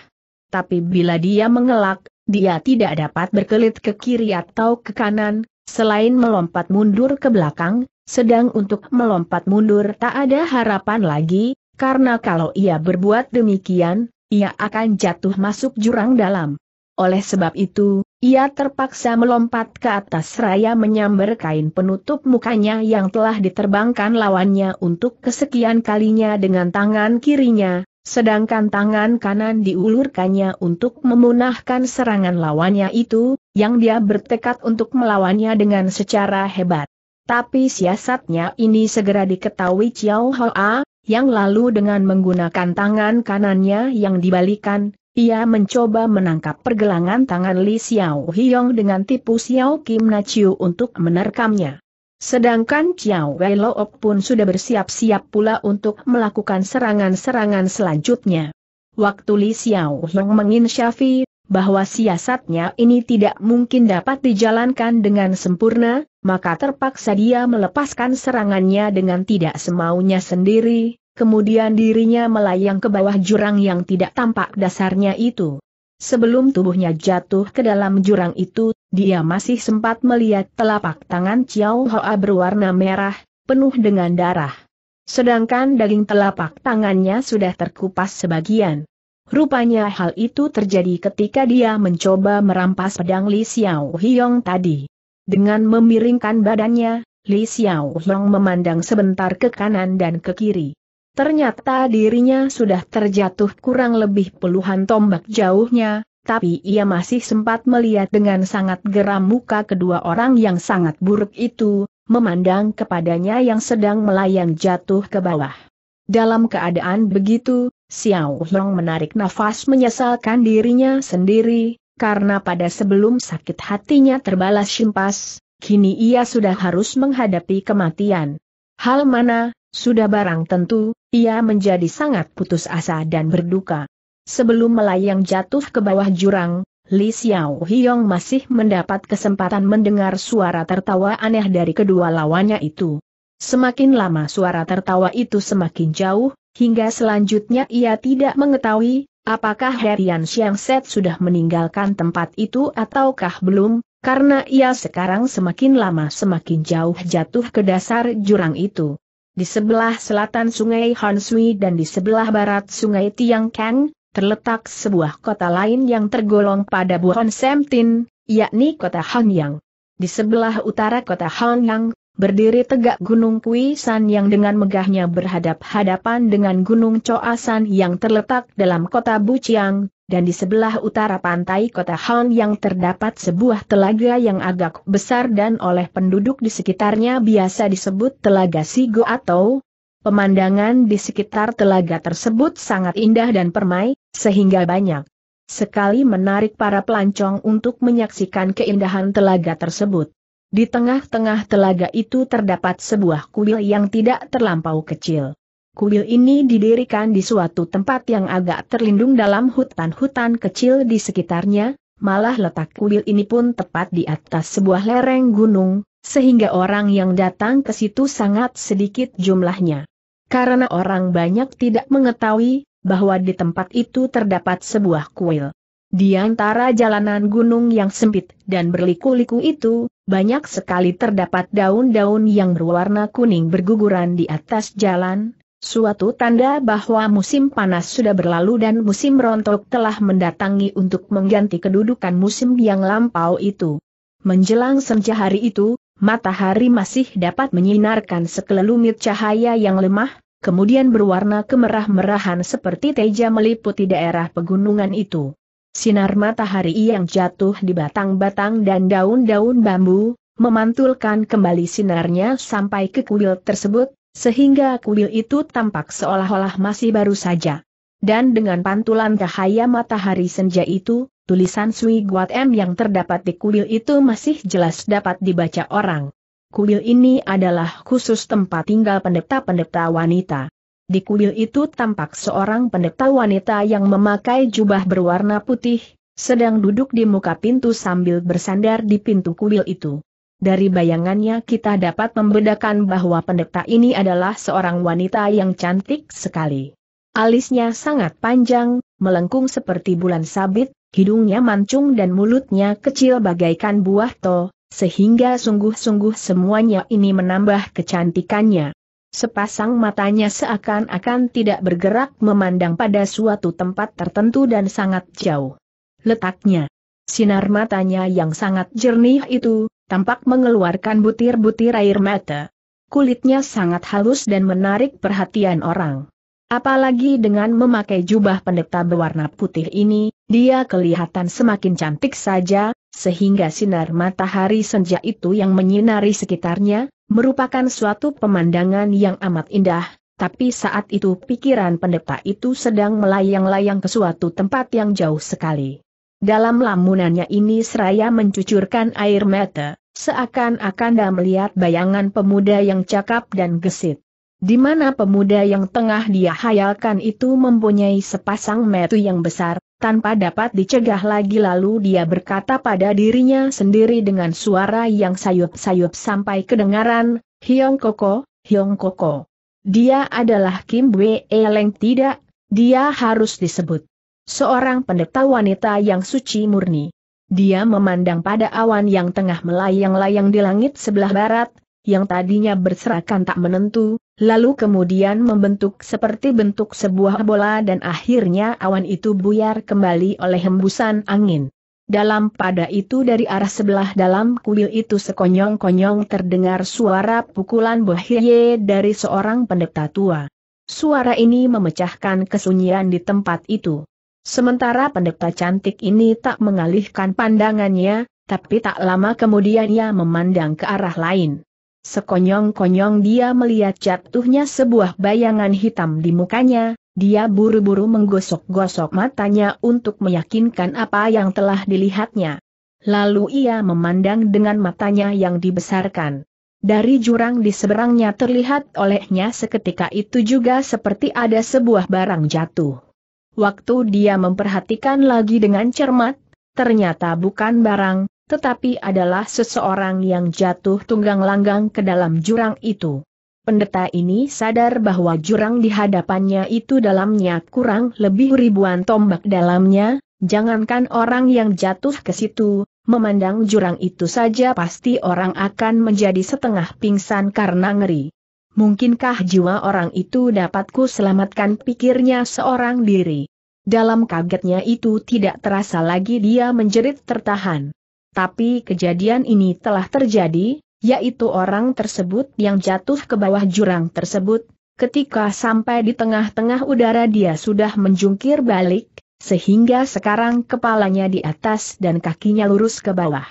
Tapi bila dia mengelak, dia tidak dapat berkelit ke kiri atau ke kanan, selain melompat mundur ke belakang, sedang untuk melompat mundur tak ada harapan lagi, karena kalau ia berbuat demikian, ia akan jatuh masuk jurang dalam. Oleh sebab itu, ia terpaksa melompat ke atas raya menyambar kain penutup mukanya yang telah diterbangkan lawannya untuk kesekian kalinya dengan tangan kirinya, sedangkan tangan kanan diulurkannya untuk memunahkan serangan lawannya itu, yang dia bertekad untuk melawannya dengan secara hebat. Tapi siasatnya ini segera diketahui Chiao Hoa, yang lalu dengan menggunakan tangan kanannya yang dibalikan, ia mencoba menangkap pergelangan tangan Li Xiao Hiong dengan tipu Xiao Kim Na untuk menerkamnya. Sedangkan Xiao Wei Loop pun sudah bersiap-siap pula untuk melakukan serangan-serangan selanjutnya. Waktu Li Xiao Hiong menginsyafi bahwa siasatnya ini tidak mungkin dapat dijalankan dengan sempurna, maka terpaksa dia melepaskan serangannya dengan tidak semaunya sendiri, kemudian dirinya melayang ke bawah jurang yang tidak tampak dasarnya itu. Sebelum tubuhnya jatuh ke dalam jurang itu, dia masih sempat melihat telapak tangan Chiao Hoa berwarna merah, penuh dengan darah. Sedangkan daging telapak tangannya sudah terkupas sebagian. Rupanya hal itu terjadi ketika dia mencoba merampas pedang Li Xiao Hiong tadi. Dengan memiringkan badannya, Li Xiao Long memandang sebentar ke kanan dan ke kiri. Ternyata dirinya sudah terjatuh kurang lebih puluhan tombak jauhnya, tapi ia masih sempat melihat dengan sangat geram muka kedua orang yang sangat buruk itu, memandang kepadanya yang sedang melayang jatuh ke bawah. Dalam keadaan begitu, Xiao Long menarik nafas menyesalkan dirinya sendiri, karena pada sebelum sakit hatinya terbalas simpas, kini ia sudah harus menghadapi kematian. Hal mana, sudah barang tentu, ia menjadi sangat putus asa dan berduka. Sebelum melayang jatuh ke bawah jurang, Li Xiao Hiong masih mendapat kesempatan mendengar suara tertawa aneh dari kedua lawannya itu. Semakin lama suara tertawa itu semakin jauh, hingga selanjutnya ia tidak mengetahui, Apakah Herian Set sudah meninggalkan tempat itu ataukah belum, karena ia sekarang semakin lama semakin jauh jatuh ke dasar jurang itu. Di sebelah selatan sungai Hansui dan di sebelah barat sungai Tiangkang, terletak sebuah kota lain yang tergolong pada Buhon Semtin, yakni kota Hanyang. Di sebelah utara kota Hanyang, Berdiri tegak Gunung Kuisan yang dengan megahnya berhadap-hadapan dengan Gunung Coasan yang terletak dalam kota Buciang, dan di sebelah utara pantai kota Han yang terdapat sebuah telaga yang agak besar dan oleh penduduk di sekitarnya biasa disebut Telaga Sigo atau Pemandangan di sekitar telaga tersebut sangat indah dan permai, sehingga banyak sekali menarik para pelancong untuk menyaksikan keindahan telaga tersebut. Di tengah-tengah telaga itu terdapat sebuah kuil yang tidak terlampau kecil. Kuil ini didirikan di suatu tempat yang agak terlindung dalam hutan-hutan kecil di sekitarnya, malah letak kuil ini pun tepat di atas sebuah lereng gunung, sehingga orang yang datang ke situ sangat sedikit jumlahnya. Karena orang banyak tidak mengetahui bahwa di tempat itu terdapat sebuah kuil. Di antara jalanan gunung yang sempit dan berliku-liku itu, banyak sekali terdapat daun-daun yang berwarna kuning berguguran di atas jalan, suatu tanda bahwa musim panas sudah berlalu dan musim rontok telah mendatangi untuk mengganti kedudukan musim yang lampau itu. Menjelang senja hari itu, matahari masih dapat menyinarkan sekelumit cahaya yang lemah, kemudian berwarna kemerah-merahan seperti teja meliputi daerah pegunungan itu. Sinar matahari yang jatuh di batang-batang dan daun-daun bambu, memantulkan kembali sinarnya sampai ke kuil tersebut, sehingga kuil itu tampak seolah-olah masih baru saja. Dan dengan pantulan cahaya matahari senja itu, tulisan Sui Guat M yang terdapat di kuil itu masih jelas dapat dibaca orang. Kuil ini adalah khusus tempat tinggal pendeta-pendeta wanita. Di kuil itu tampak seorang pendeta wanita yang memakai jubah berwarna putih, sedang duduk di muka pintu sambil bersandar di pintu kuil itu. Dari bayangannya kita dapat membedakan bahwa pendeta ini adalah seorang wanita yang cantik sekali. Alisnya sangat panjang, melengkung seperti bulan sabit, hidungnya mancung dan mulutnya kecil bagaikan buah to, sehingga sungguh-sungguh semuanya ini menambah kecantikannya. Sepasang matanya seakan-akan tidak bergerak memandang pada suatu tempat tertentu dan sangat jauh. Letaknya. Sinar matanya yang sangat jernih itu, tampak mengeluarkan butir-butir air mata. Kulitnya sangat halus dan menarik perhatian orang. Apalagi dengan memakai jubah pendeta berwarna putih ini, dia kelihatan semakin cantik saja, sehingga sinar matahari senja itu yang menyinari sekitarnya, merupakan suatu pemandangan yang amat indah, tapi saat itu pikiran pendeta itu sedang melayang-layang ke suatu tempat yang jauh sekali. Dalam lamunannya ini seraya mencucurkan air mata, seakan-akan dia melihat bayangan pemuda yang cakap dan gesit. Di mana pemuda yang tengah dia hayalkan itu mempunyai sepasang metu yang besar, tanpa dapat dicegah lagi lalu dia berkata pada dirinya sendiri dengan suara yang sayup-sayup sampai kedengaran, Hiong Koko, Hiong Koko. Dia adalah Kim Wee Leng tidak, dia harus disebut. Seorang pendeta wanita yang suci murni. Dia memandang pada awan yang tengah melayang-layang di langit sebelah barat, yang tadinya berserakan tak menentu, lalu kemudian membentuk seperti bentuk sebuah bola dan akhirnya awan itu buyar kembali oleh hembusan angin. Dalam pada itu dari arah sebelah dalam kuil itu sekonyong-konyong terdengar suara pukulan bohye dari seorang pendeta tua. Suara ini memecahkan kesunyian di tempat itu. Sementara pendeta cantik ini tak mengalihkan pandangannya, tapi tak lama kemudian ia memandang ke arah lain. Sekonyong-konyong dia melihat jatuhnya sebuah bayangan hitam di mukanya, dia buru-buru menggosok-gosok matanya untuk meyakinkan apa yang telah dilihatnya. Lalu ia memandang dengan matanya yang dibesarkan. Dari jurang di seberangnya terlihat olehnya seketika itu juga seperti ada sebuah barang jatuh. Waktu dia memperhatikan lagi dengan cermat, ternyata bukan barang, tetapi adalah seseorang yang jatuh tunggang langgang ke dalam jurang itu. Pendeta ini sadar bahwa jurang di hadapannya itu dalamnya kurang lebih ribuan tombak dalamnya, jangankan orang yang jatuh ke situ, memandang jurang itu saja pasti orang akan menjadi setengah pingsan karena ngeri. Mungkinkah jiwa orang itu dapatku selamatkan pikirnya seorang diri? Dalam kagetnya itu tidak terasa lagi dia menjerit tertahan tapi kejadian ini telah terjadi, yaitu orang tersebut yang jatuh ke bawah jurang tersebut, ketika sampai di tengah-tengah udara dia sudah menjungkir balik, sehingga sekarang kepalanya di atas dan kakinya lurus ke bawah.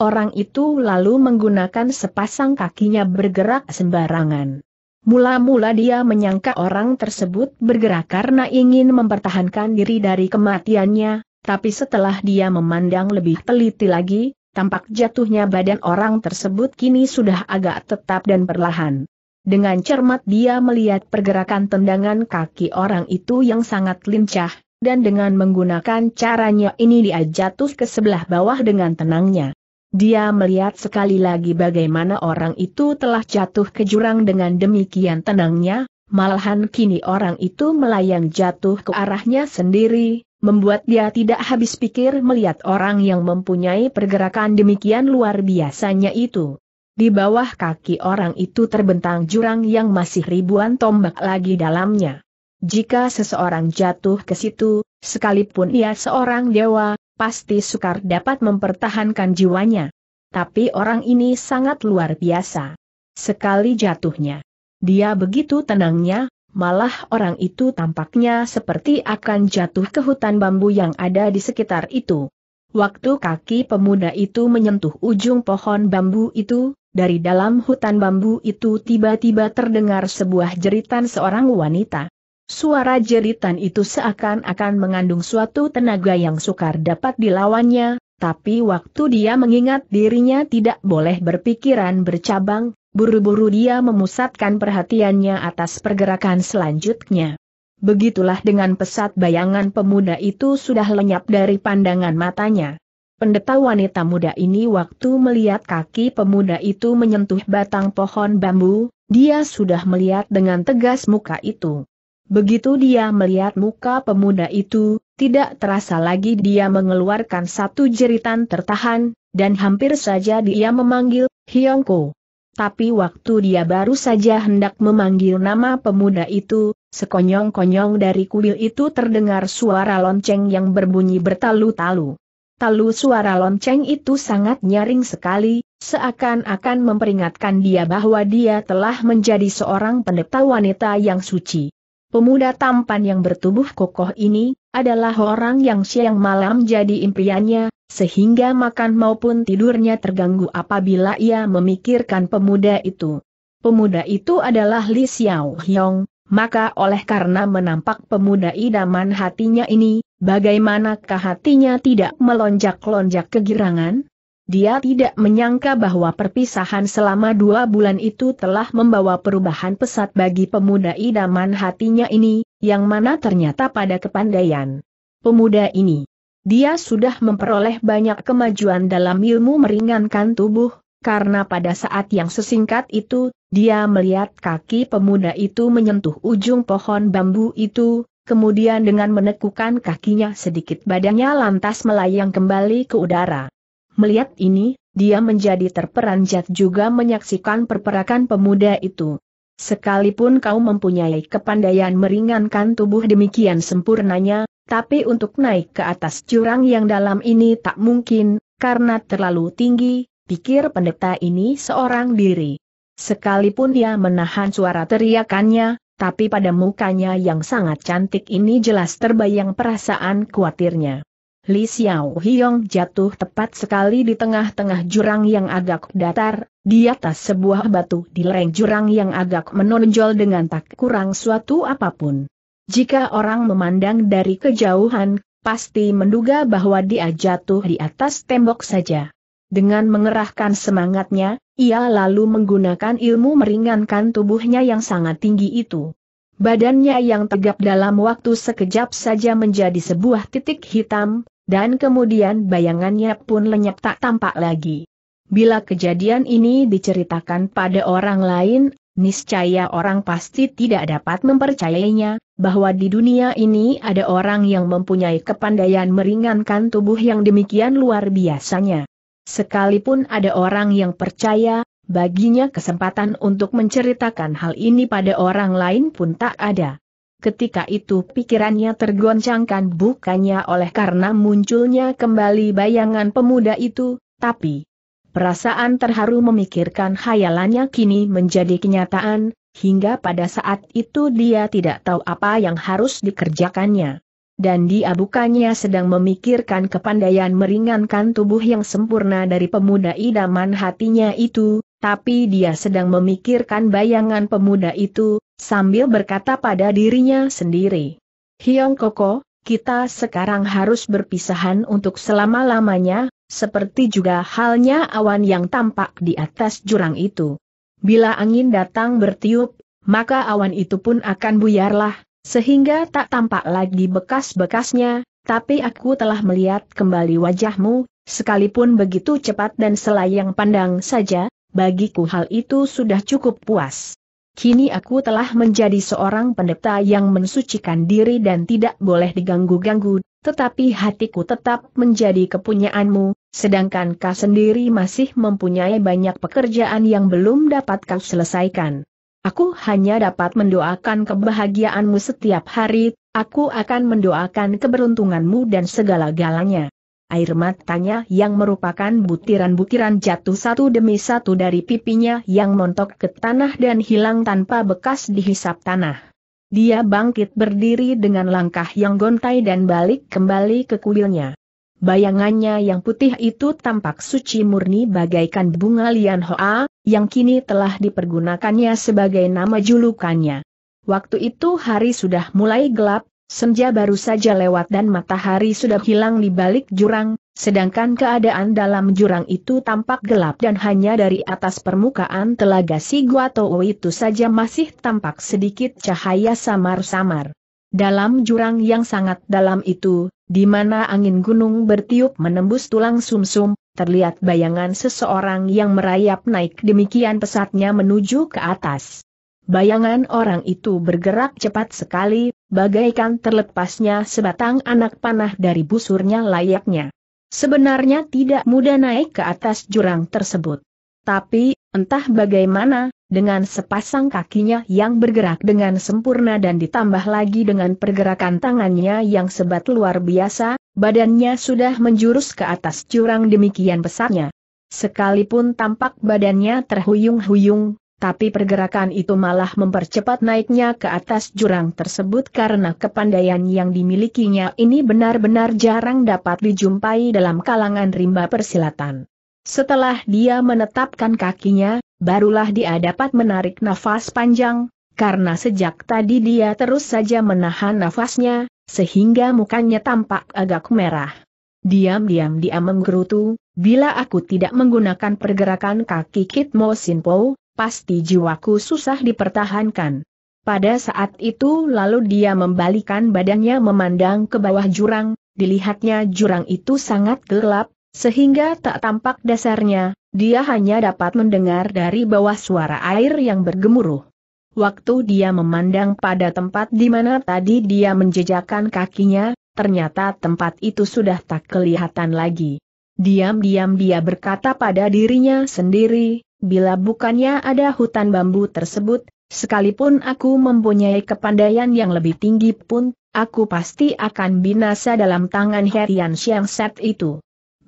Orang itu lalu menggunakan sepasang kakinya bergerak sembarangan. Mula-mula dia menyangka orang tersebut bergerak karena ingin mempertahankan diri dari kematiannya, tapi setelah dia memandang lebih teliti lagi, tampak jatuhnya badan orang tersebut kini sudah agak tetap dan perlahan. Dengan cermat dia melihat pergerakan tendangan kaki orang itu yang sangat lincah, dan dengan menggunakan caranya ini dia jatuh ke sebelah bawah dengan tenangnya. Dia melihat sekali lagi bagaimana orang itu telah jatuh ke jurang dengan demikian tenangnya, malahan kini orang itu melayang jatuh ke arahnya sendiri, membuat dia tidak habis pikir melihat orang yang mempunyai pergerakan demikian luar biasanya itu. Di bawah kaki orang itu terbentang jurang yang masih ribuan tombak lagi dalamnya. Jika seseorang jatuh ke situ, sekalipun ia seorang dewa, pasti sukar dapat mempertahankan jiwanya. Tapi orang ini sangat luar biasa. Sekali jatuhnya, dia begitu tenangnya, Malah orang itu tampaknya seperti akan jatuh ke hutan bambu yang ada di sekitar itu. Waktu kaki pemuda itu menyentuh ujung pohon bambu itu, dari dalam hutan bambu itu tiba-tiba terdengar sebuah jeritan seorang wanita. Suara jeritan itu seakan-akan mengandung suatu tenaga yang sukar dapat dilawannya, tapi waktu dia mengingat dirinya tidak boleh berpikiran bercabang, Buru-buru dia memusatkan perhatiannya atas pergerakan selanjutnya. Begitulah dengan pesat bayangan pemuda itu sudah lenyap dari pandangan matanya. Pendeta wanita muda ini waktu melihat kaki pemuda itu menyentuh batang pohon bambu, dia sudah melihat dengan tegas muka itu. Begitu dia melihat muka pemuda itu, tidak terasa lagi dia mengeluarkan satu jeritan tertahan, dan hampir saja dia memanggil, Hyongko. Tapi waktu dia baru saja hendak memanggil nama pemuda itu, sekonyong-konyong dari kuil itu terdengar suara lonceng yang berbunyi bertalu-talu. Talu suara lonceng itu sangat nyaring sekali, seakan-akan memperingatkan dia bahwa dia telah menjadi seorang pendeta wanita yang suci. Pemuda tampan yang bertubuh kokoh ini, adalah orang yang siang malam jadi impiannya, sehingga makan maupun tidurnya terganggu apabila ia memikirkan pemuda itu. Pemuda itu adalah Li Xiao Hyong, maka oleh karena menampak pemuda idaman hatinya ini, bagaimanakah hatinya tidak melonjak-lonjak kegirangan? Dia tidak menyangka bahwa perpisahan selama dua bulan itu telah membawa perubahan pesat bagi pemuda idaman hatinya ini, yang mana ternyata pada kepandaian pemuda ini. Dia sudah memperoleh banyak kemajuan dalam ilmu meringankan tubuh, karena pada saat yang sesingkat itu, dia melihat kaki pemuda itu menyentuh ujung pohon bambu itu, kemudian dengan menekukan kakinya sedikit badannya lantas melayang kembali ke udara. Melihat ini, dia menjadi terperanjat juga menyaksikan perperakan pemuda itu. Sekalipun kau mempunyai kepandaian meringankan tubuh demikian sempurnanya, tapi untuk naik ke atas jurang yang dalam ini tak mungkin, karena terlalu tinggi, pikir pendeta ini seorang diri. Sekalipun dia menahan suara teriakannya, tapi pada mukanya yang sangat cantik ini jelas terbayang perasaan khawatirnya. Li Xiao Hiong jatuh tepat sekali di tengah-tengah jurang yang agak datar, di atas sebuah batu di lereng jurang yang agak menonjol dengan tak kurang suatu apapun. Jika orang memandang dari kejauhan, pasti menduga bahwa dia jatuh di atas tembok saja. Dengan mengerahkan semangatnya, ia lalu menggunakan ilmu meringankan tubuhnya yang sangat tinggi itu. Badannya yang tegap dalam waktu sekejap saja menjadi sebuah titik hitam, dan kemudian bayangannya pun lenyap tak tampak lagi. Bila kejadian ini diceritakan pada orang lain, niscaya orang pasti tidak dapat mempercayainya, bahwa di dunia ini ada orang yang mempunyai kepandaian meringankan tubuh yang demikian luar biasanya. Sekalipun ada orang yang percaya, baginya kesempatan untuk menceritakan hal ini pada orang lain pun tak ada. Ketika itu pikirannya tergoncangkan bukannya oleh karena munculnya kembali bayangan pemuda itu, tapi Perasaan terharu memikirkan khayalannya kini menjadi kenyataan, hingga pada saat itu dia tidak tahu apa yang harus dikerjakannya. Dan dia bukannya sedang memikirkan kepandaian meringankan tubuh yang sempurna dari pemuda idaman hatinya itu, tapi dia sedang memikirkan bayangan pemuda itu, sambil berkata pada dirinya sendiri. Hiong Koko, kita sekarang harus berpisahan untuk selama-lamanya, seperti juga halnya awan yang tampak di atas jurang itu. Bila angin datang bertiup, maka awan itu pun akan buyarlah, sehingga tak tampak lagi bekas-bekasnya, tapi aku telah melihat kembali wajahmu, sekalipun begitu cepat dan selayang pandang saja, bagiku hal itu sudah cukup puas. Kini aku telah menjadi seorang pendeta yang mensucikan diri dan tidak boleh diganggu-ganggu, tetapi hatiku tetap menjadi kepunyaanmu, Sedangkan Kau sendiri masih mempunyai banyak pekerjaan yang belum dapat Kau selesaikan. Aku hanya dapat mendoakan kebahagiaanmu setiap hari, aku akan mendoakan keberuntunganmu dan segala-galanya. Air matanya yang merupakan butiran-butiran jatuh satu demi satu dari pipinya yang montok ke tanah dan hilang tanpa bekas dihisap tanah. Dia bangkit berdiri dengan langkah yang gontai dan balik kembali ke kuilnya. Bayangannya yang putih itu tampak suci murni bagaikan bunga lian hoa, yang kini telah dipergunakannya sebagai nama julukannya. Waktu itu hari sudah mulai gelap, senja baru saja lewat dan matahari sudah hilang di balik jurang, sedangkan keadaan dalam jurang itu tampak gelap dan hanya dari atas permukaan telaga Si Guatou itu saja masih tampak sedikit cahaya samar-samar. Dalam jurang yang sangat dalam itu, di mana angin gunung bertiup menembus tulang sumsum, -sum, terlihat bayangan seseorang yang merayap naik demikian pesatnya menuju ke atas. Bayangan orang itu bergerak cepat sekali, bagaikan terlepasnya sebatang anak panah dari busurnya layaknya. Sebenarnya tidak mudah naik ke atas jurang tersebut. Tapi, entah bagaimana, dengan sepasang kakinya yang bergerak dengan sempurna dan ditambah lagi dengan pergerakan tangannya yang sebat luar biasa, badannya sudah menjurus ke atas jurang demikian besarnya. Sekalipun tampak badannya terhuyung-huyung, tapi pergerakan itu malah mempercepat naiknya ke atas jurang tersebut karena kepandaian yang dimilikinya ini benar-benar jarang dapat dijumpai dalam kalangan rimba persilatan. Setelah dia menetapkan kakinya, barulah dia dapat menarik nafas panjang, karena sejak tadi dia terus saja menahan nafasnya, sehingga mukanya tampak agak merah. Diam-diam dia menggerutu, bila aku tidak menggunakan pergerakan kaki Kit Mo Sinpo, pasti jiwaku susah dipertahankan. Pada saat itu lalu dia membalikan badannya memandang ke bawah jurang, dilihatnya jurang itu sangat gelap, sehingga tak tampak dasarnya, dia hanya dapat mendengar dari bawah suara air yang bergemuruh. Waktu dia memandang pada tempat di mana tadi dia menjejakkan kakinya, ternyata tempat itu sudah tak kelihatan lagi. Diam-diam dia berkata pada dirinya sendiri, bila bukannya ada hutan bambu tersebut, sekalipun aku mempunyai kepandaian yang lebih tinggi pun, aku pasti akan binasa dalam tangan Herian Siang Set itu.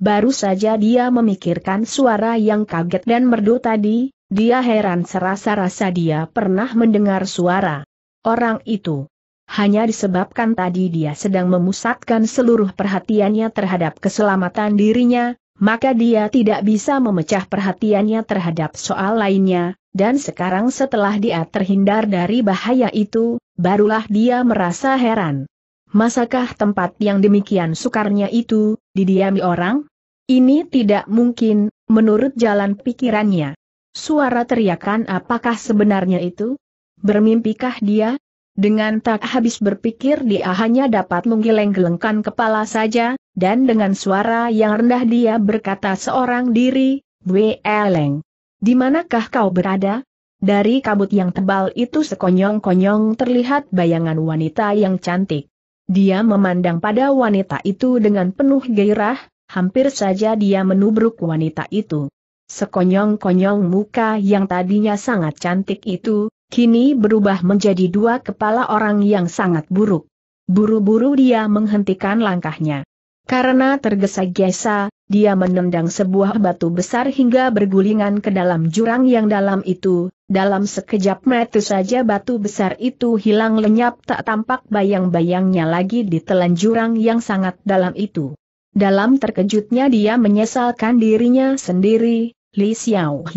Baru saja dia memikirkan suara yang kaget dan merdu tadi, dia heran serasa-rasa dia pernah mendengar suara orang itu. Hanya disebabkan tadi dia sedang memusatkan seluruh perhatiannya terhadap keselamatan dirinya, maka dia tidak bisa memecah perhatiannya terhadap soal lainnya, dan sekarang setelah dia terhindar dari bahaya itu, barulah dia merasa heran. Masakah tempat yang demikian sukarnya itu, didiami orang? Ini tidak mungkin, menurut jalan pikirannya. Suara teriakan apakah sebenarnya itu? Bermimpikah dia? Dengan tak habis berpikir dia hanya dapat menggeleng-gelengkan kepala saja, dan dengan suara yang rendah dia berkata seorang diri, Bwe Eleng. Di manakah kau berada? Dari kabut yang tebal itu sekonyong-konyong terlihat bayangan wanita yang cantik. Dia memandang pada wanita itu dengan penuh gairah, hampir saja dia menubruk wanita itu. Sekonyong-konyong muka yang tadinya sangat cantik itu, kini berubah menjadi dua kepala orang yang sangat buruk. Buru-buru dia menghentikan langkahnya. Karena tergesa-gesa, dia menendang sebuah batu besar hingga bergulingan ke dalam jurang yang dalam itu, dalam sekejap mata saja batu besar itu hilang lenyap tak tampak bayang-bayangnya lagi di telan jurang yang sangat dalam itu. Dalam terkejutnya dia menyesalkan dirinya sendiri, Li Xiao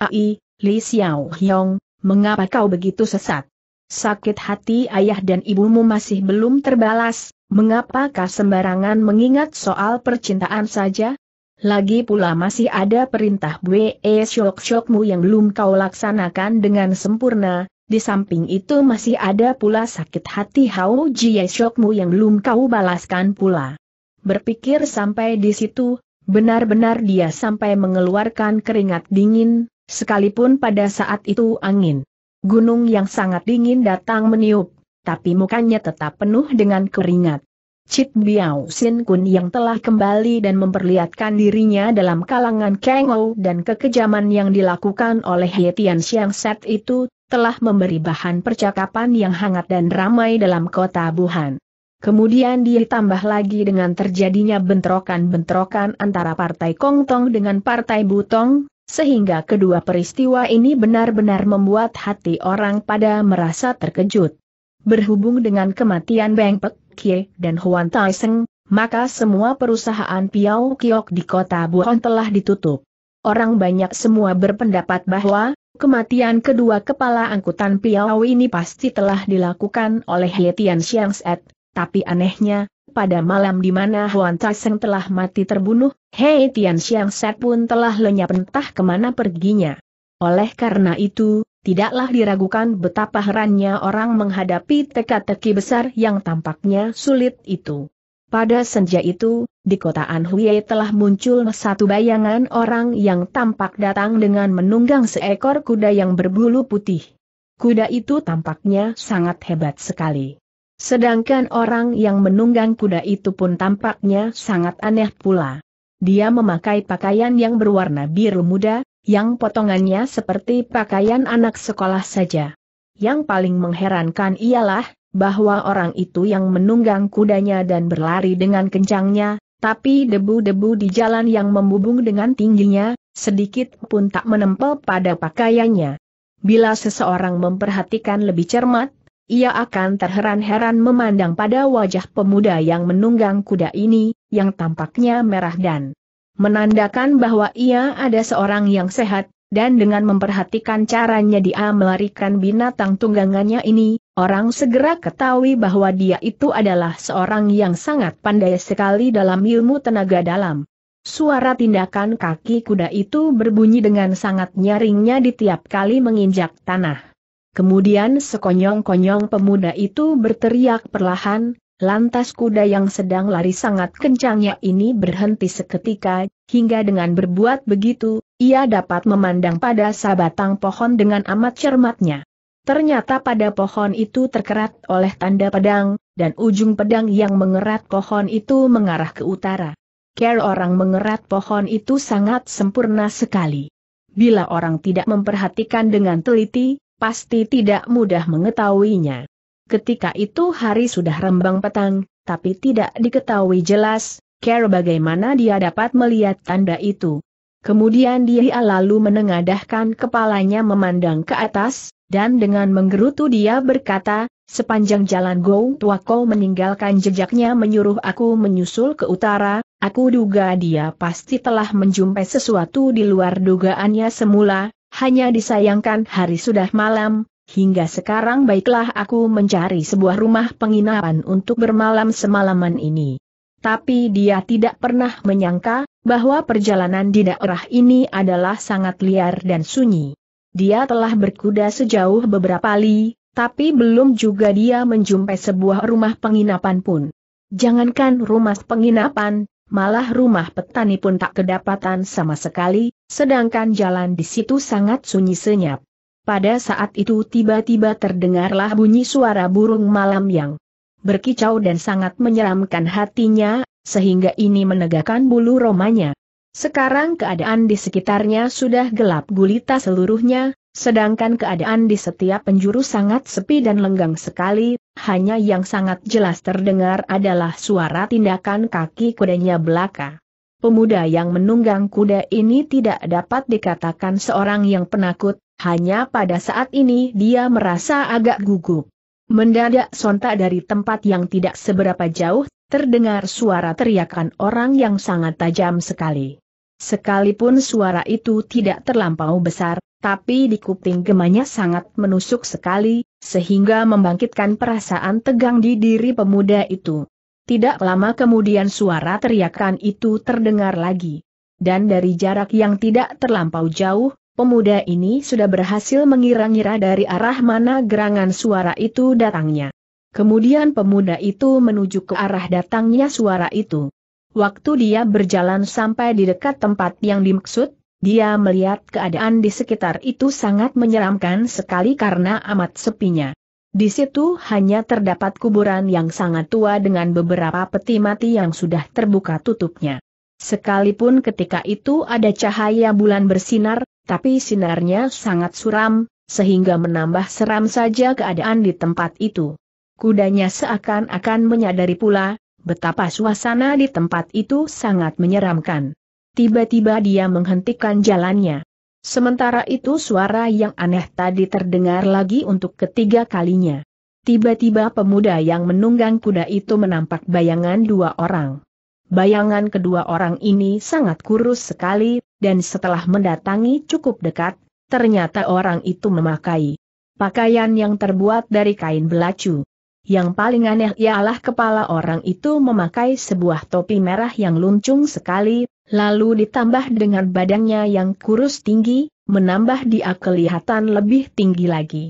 Ai, Li Xiao Hyong, mengapa kau begitu sesat? sakit hati ayah dan ibumu masih belum terbalas, mengapakah sembarangan mengingat soal percintaan saja? Lagi pula masih ada perintah BE syok-syokmu yang belum kau laksanakan dengan sempurna, di samping itu masih ada pula sakit hati Hao Jie syokmu yang belum kau balaskan pula. Berpikir sampai di situ, benar-benar dia sampai mengeluarkan keringat dingin, sekalipun pada saat itu angin Gunung yang sangat dingin datang meniup, tapi mukanya tetap penuh dengan keringat. Cit Biao Sin Kun yang telah kembali dan memperlihatkan dirinya dalam kalangan Ou dan kekejaman yang dilakukan oleh He Tian Xiang Set itu, telah memberi bahan percakapan yang hangat dan ramai dalam kota Wuhan. Kemudian ditambah lagi dengan terjadinya bentrokan-bentrokan antara Partai Kongtong dengan Partai Butong, sehingga kedua peristiwa ini benar-benar membuat hati orang pada merasa terkejut. Berhubung dengan kematian Beng Pek Kie dan Huan Tai maka semua perusahaan Piau Kiok di kota Buon telah ditutup. Orang banyak semua berpendapat bahwa Kematian kedua kepala angkutan piau ini pasti telah dilakukan oleh Hietian Tian Set, tapi anehnya, pada malam di mana Huan Taiseng telah mati terbunuh, Hei Tian Xiang Set pun telah lenyap entah kemana perginya. Oleh karena itu, tidaklah diragukan betapa herannya orang menghadapi teka-teki besar yang tampaknya sulit itu. Pada senja itu, di kota Anhui telah muncul satu bayangan orang yang tampak datang dengan menunggang seekor kuda yang berbulu putih. Kuda itu tampaknya sangat hebat sekali. Sedangkan orang yang menunggang kuda itu pun tampaknya sangat aneh pula. Dia memakai pakaian yang berwarna biru muda, yang potongannya seperti pakaian anak sekolah saja. Yang paling mengherankan ialah, bahwa orang itu yang menunggang kudanya dan berlari dengan kencangnya, tapi debu-debu di jalan yang membubung dengan tingginya, sedikit pun tak menempel pada pakaiannya. Bila seseorang memperhatikan lebih cermat, ia akan terheran-heran memandang pada wajah pemuda yang menunggang kuda ini, yang tampaknya merah dan menandakan bahwa ia ada seorang yang sehat, dan dengan memperhatikan caranya dia melarikan binatang tunggangannya ini, orang segera ketahui bahwa dia itu adalah seorang yang sangat pandai sekali dalam ilmu tenaga dalam. Suara tindakan kaki kuda itu berbunyi dengan sangat nyaringnya di tiap kali menginjak tanah. Kemudian sekonyong-konyong pemuda itu berteriak perlahan, lantas kuda yang sedang lari sangat kencangnya ini berhenti seketika, hingga dengan berbuat begitu, ia dapat memandang pada sabatang pohon dengan amat cermatnya. Ternyata pada pohon itu terkerat oleh tanda pedang, dan ujung pedang yang mengerat pohon itu mengarah ke utara. Care orang mengerat pohon itu sangat sempurna sekali. Bila orang tidak memperhatikan dengan teliti, pasti tidak mudah mengetahuinya. Ketika itu hari sudah rembang petang, tapi tidak diketahui jelas, care bagaimana dia dapat melihat tanda itu. Kemudian dia lalu menengadahkan kepalanya memandang ke atas, dan dengan menggerutu dia berkata, sepanjang jalan Gou Tuakau meninggalkan jejaknya menyuruh aku menyusul ke utara, aku duga dia pasti telah menjumpai sesuatu di luar dugaannya semula, hanya disayangkan hari sudah malam, hingga sekarang baiklah aku mencari sebuah rumah penginapan untuk bermalam semalaman ini. Tapi dia tidak pernah menyangka, bahwa perjalanan di daerah ini adalah sangat liar dan sunyi. Dia telah berkuda sejauh beberapa li, tapi belum juga dia menjumpai sebuah rumah penginapan pun. Jangankan rumah penginapan, malah rumah petani pun tak kedapatan sama sekali, sedangkan jalan di situ sangat sunyi senyap. Pada saat itu tiba-tiba terdengarlah bunyi suara burung malam yang berkicau dan sangat menyeramkan hatinya, sehingga ini menegakkan bulu romanya. Sekarang keadaan di sekitarnya sudah gelap gulita seluruhnya, Sedangkan keadaan di setiap penjuru sangat sepi dan lenggang sekali, hanya yang sangat jelas terdengar adalah suara tindakan kaki kudanya belaka. Pemuda yang menunggang kuda ini tidak dapat dikatakan seorang yang penakut, hanya pada saat ini dia merasa agak gugup. Mendadak sontak dari tempat yang tidak seberapa jauh, terdengar suara teriakan orang yang sangat tajam sekali. Sekalipun suara itu tidak terlampau besar, tapi di kuping gemanya sangat menusuk sekali, sehingga membangkitkan perasaan tegang di diri pemuda itu. Tidak lama kemudian suara teriakan itu terdengar lagi. Dan dari jarak yang tidak terlampau jauh, pemuda ini sudah berhasil mengira-ngira dari arah mana gerangan suara itu datangnya. Kemudian pemuda itu menuju ke arah datangnya suara itu. Waktu dia berjalan sampai di dekat tempat yang dimaksud, dia melihat keadaan di sekitar itu sangat menyeramkan sekali karena amat sepinya. Di situ hanya terdapat kuburan yang sangat tua dengan beberapa peti mati yang sudah terbuka tutupnya. Sekalipun ketika itu ada cahaya bulan bersinar, tapi sinarnya sangat suram, sehingga menambah seram saja keadaan di tempat itu. Kudanya seakan-akan menyadari pula, betapa suasana di tempat itu sangat menyeramkan. Tiba-tiba dia menghentikan jalannya. Sementara itu suara yang aneh tadi terdengar lagi untuk ketiga kalinya. Tiba-tiba pemuda yang menunggang kuda itu menampak bayangan dua orang. Bayangan kedua orang ini sangat kurus sekali, dan setelah mendatangi cukup dekat, ternyata orang itu memakai pakaian yang terbuat dari kain belacu. Yang paling aneh ialah kepala orang itu memakai sebuah topi merah yang luncung sekali, lalu ditambah dengan badannya yang kurus tinggi, menambah dia kelihatan lebih tinggi lagi.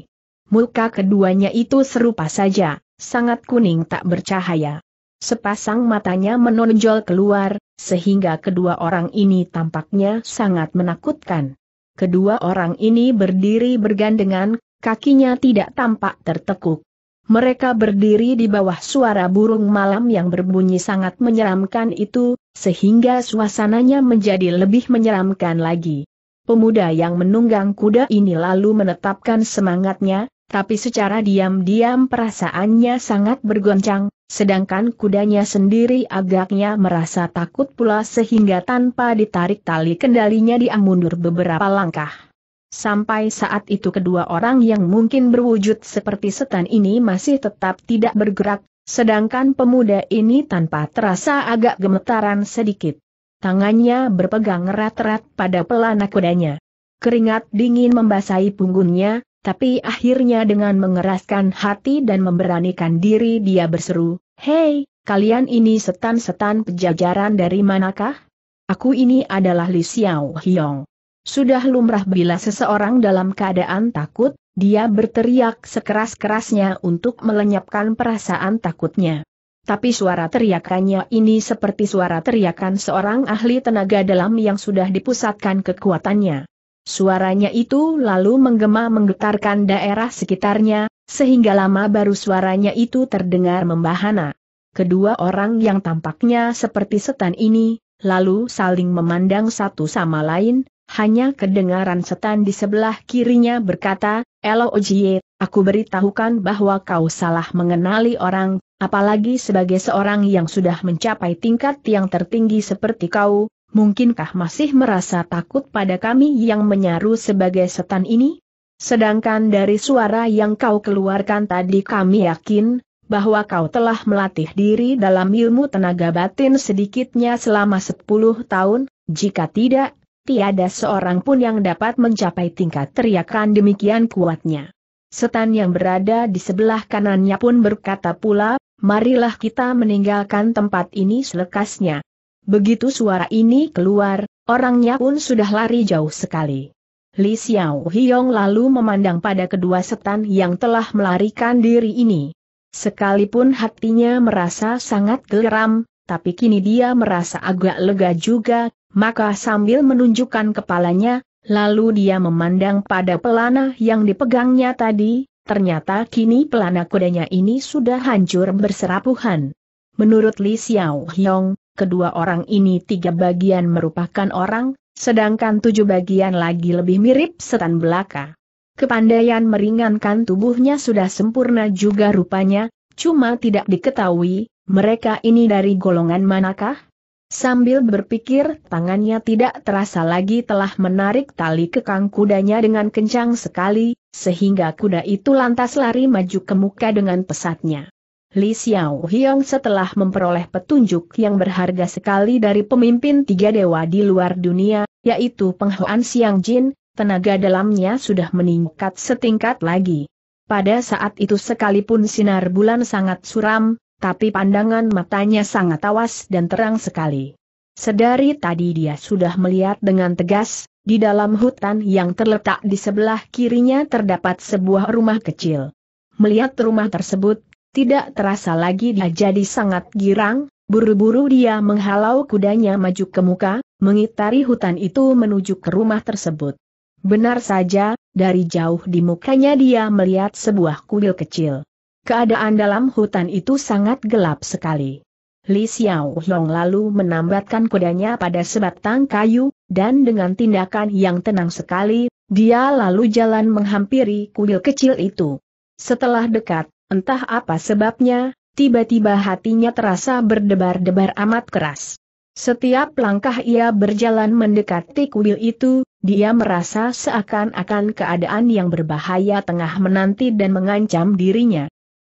Muka keduanya itu serupa saja, sangat kuning tak bercahaya. Sepasang matanya menonjol keluar, sehingga kedua orang ini tampaknya sangat menakutkan. Kedua orang ini berdiri bergandengan, kakinya tidak tampak tertekuk. Mereka berdiri di bawah suara burung malam yang berbunyi sangat menyeramkan itu, sehingga suasananya menjadi lebih menyeramkan lagi. Pemuda yang menunggang kuda ini lalu menetapkan semangatnya, tapi secara diam-diam perasaannya sangat bergoncang, sedangkan kudanya sendiri agaknya merasa takut pula sehingga tanpa ditarik tali kendalinya dia mundur beberapa langkah. Sampai saat itu kedua orang yang mungkin berwujud seperti setan ini masih tetap tidak bergerak, sedangkan pemuda ini tanpa terasa agak gemetaran sedikit. Tangannya berpegang erat-erat pada pelana kudanya. Keringat dingin membasahi punggungnya, tapi akhirnya dengan mengeraskan hati dan memberanikan diri dia berseru, Hei, kalian ini setan-setan pejajaran dari manakah? Aku ini adalah Li Xiao Hiong. Sudah lumrah bila seseorang dalam keadaan takut, dia berteriak sekeras-kerasnya untuk melenyapkan perasaan takutnya. Tapi suara teriakannya ini seperti suara teriakan seorang ahli tenaga dalam yang sudah dipusatkan kekuatannya. Suaranya itu lalu menggema menggetarkan daerah sekitarnya, sehingga lama baru suaranya itu terdengar membahana. Kedua orang yang tampaknya seperti setan ini, lalu saling memandang satu sama lain, hanya kedengaran setan di sebelah kirinya berkata, Elo Ojiye, aku beritahukan bahwa kau salah mengenali orang, apalagi sebagai seorang yang sudah mencapai tingkat yang tertinggi seperti kau, mungkinkah masih merasa takut pada kami yang menyaru sebagai setan ini? Sedangkan dari suara yang kau keluarkan tadi kami yakin, bahwa kau telah melatih diri dalam ilmu tenaga batin sedikitnya selama 10 tahun, jika tidak tiada seorang pun yang dapat mencapai tingkat teriakan demikian kuatnya. Setan yang berada di sebelah kanannya pun berkata pula, marilah kita meninggalkan tempat ini selekasnya. Begitu suara ini keluar, orangnya pun sudah lari jauh sekali. Li Xiao Hiong lalu memandang pada kedua setan yang telah melarikan diri ini. Sekalipun hatinya merasa sangat geram, tapi kini dia merasa agak lega juga, maka sambil menunjukkan kepalanya, lalu dia memandang pada pelana yang dipegangnya tadi, ternyata kini pelana kudanya ini sudah hancur berserapuhan. Menurut Li Xiao Hyong, kedua orang ini tiga bagian merupakan orang, sedangkan tujuh bagian lagi lebih mirip setan belaka. Kepandaian meringankan tubuhnya sudah sempurna juga rupanya, cuma tidak diketahui, mereka ini dari golongan manakah? Sambil berpikir, tangannya tidak terasa lagi telah menarik tali kekang kudanya dengan kencang sekali, sehingga kuda itu lantas lari maju ke muka dengan pesatnya. Li Xiao Hiong setelah memperoleh petunjuk yang berharga sekali dari pemimpin tiga dewa di luar dunia, yaitu Penghuan Xiang Jin, tenaga dalamnya sudah meningkat setingkat lagi. Pada saat itu sekalipun sinar bulan sangat suram, tapi pandangan matanya sangat tawas dan terang sekali. Sedari tadi dia sudah melihat dengan tegas, di dalam hutan yang terletak di sebelah kirinya terdapat sebuah rumah kecil. Melihat rumah tersebut, tidak terasa lagi dia jadi sangat girang, buru-buru dia menghalau kudanya maju ke muka, mengitari hutan itu menuju ke rumah tersebut. Benar saja, dari jauh di mukanya dia melihat sebuah kuil kecil. Keadaan dalam hutan itu sangat gelap sekali. Li Xiao Long lalu menambatkan kudanya pada sebatang kayu, dan dengan tindakan yang tenang sekali, dia lalu jalan menghampiri kuil kecil itu. Setelah dekat, entah apa sebabnya, tiba-tiba hatinya terasa berdebar-debar amat keras. Setiap langkah ia berjalan mendekati kuil itu, dia merasa seakan-akan keadaan yang berbahaya tengah menanti dan mengancam dirinya.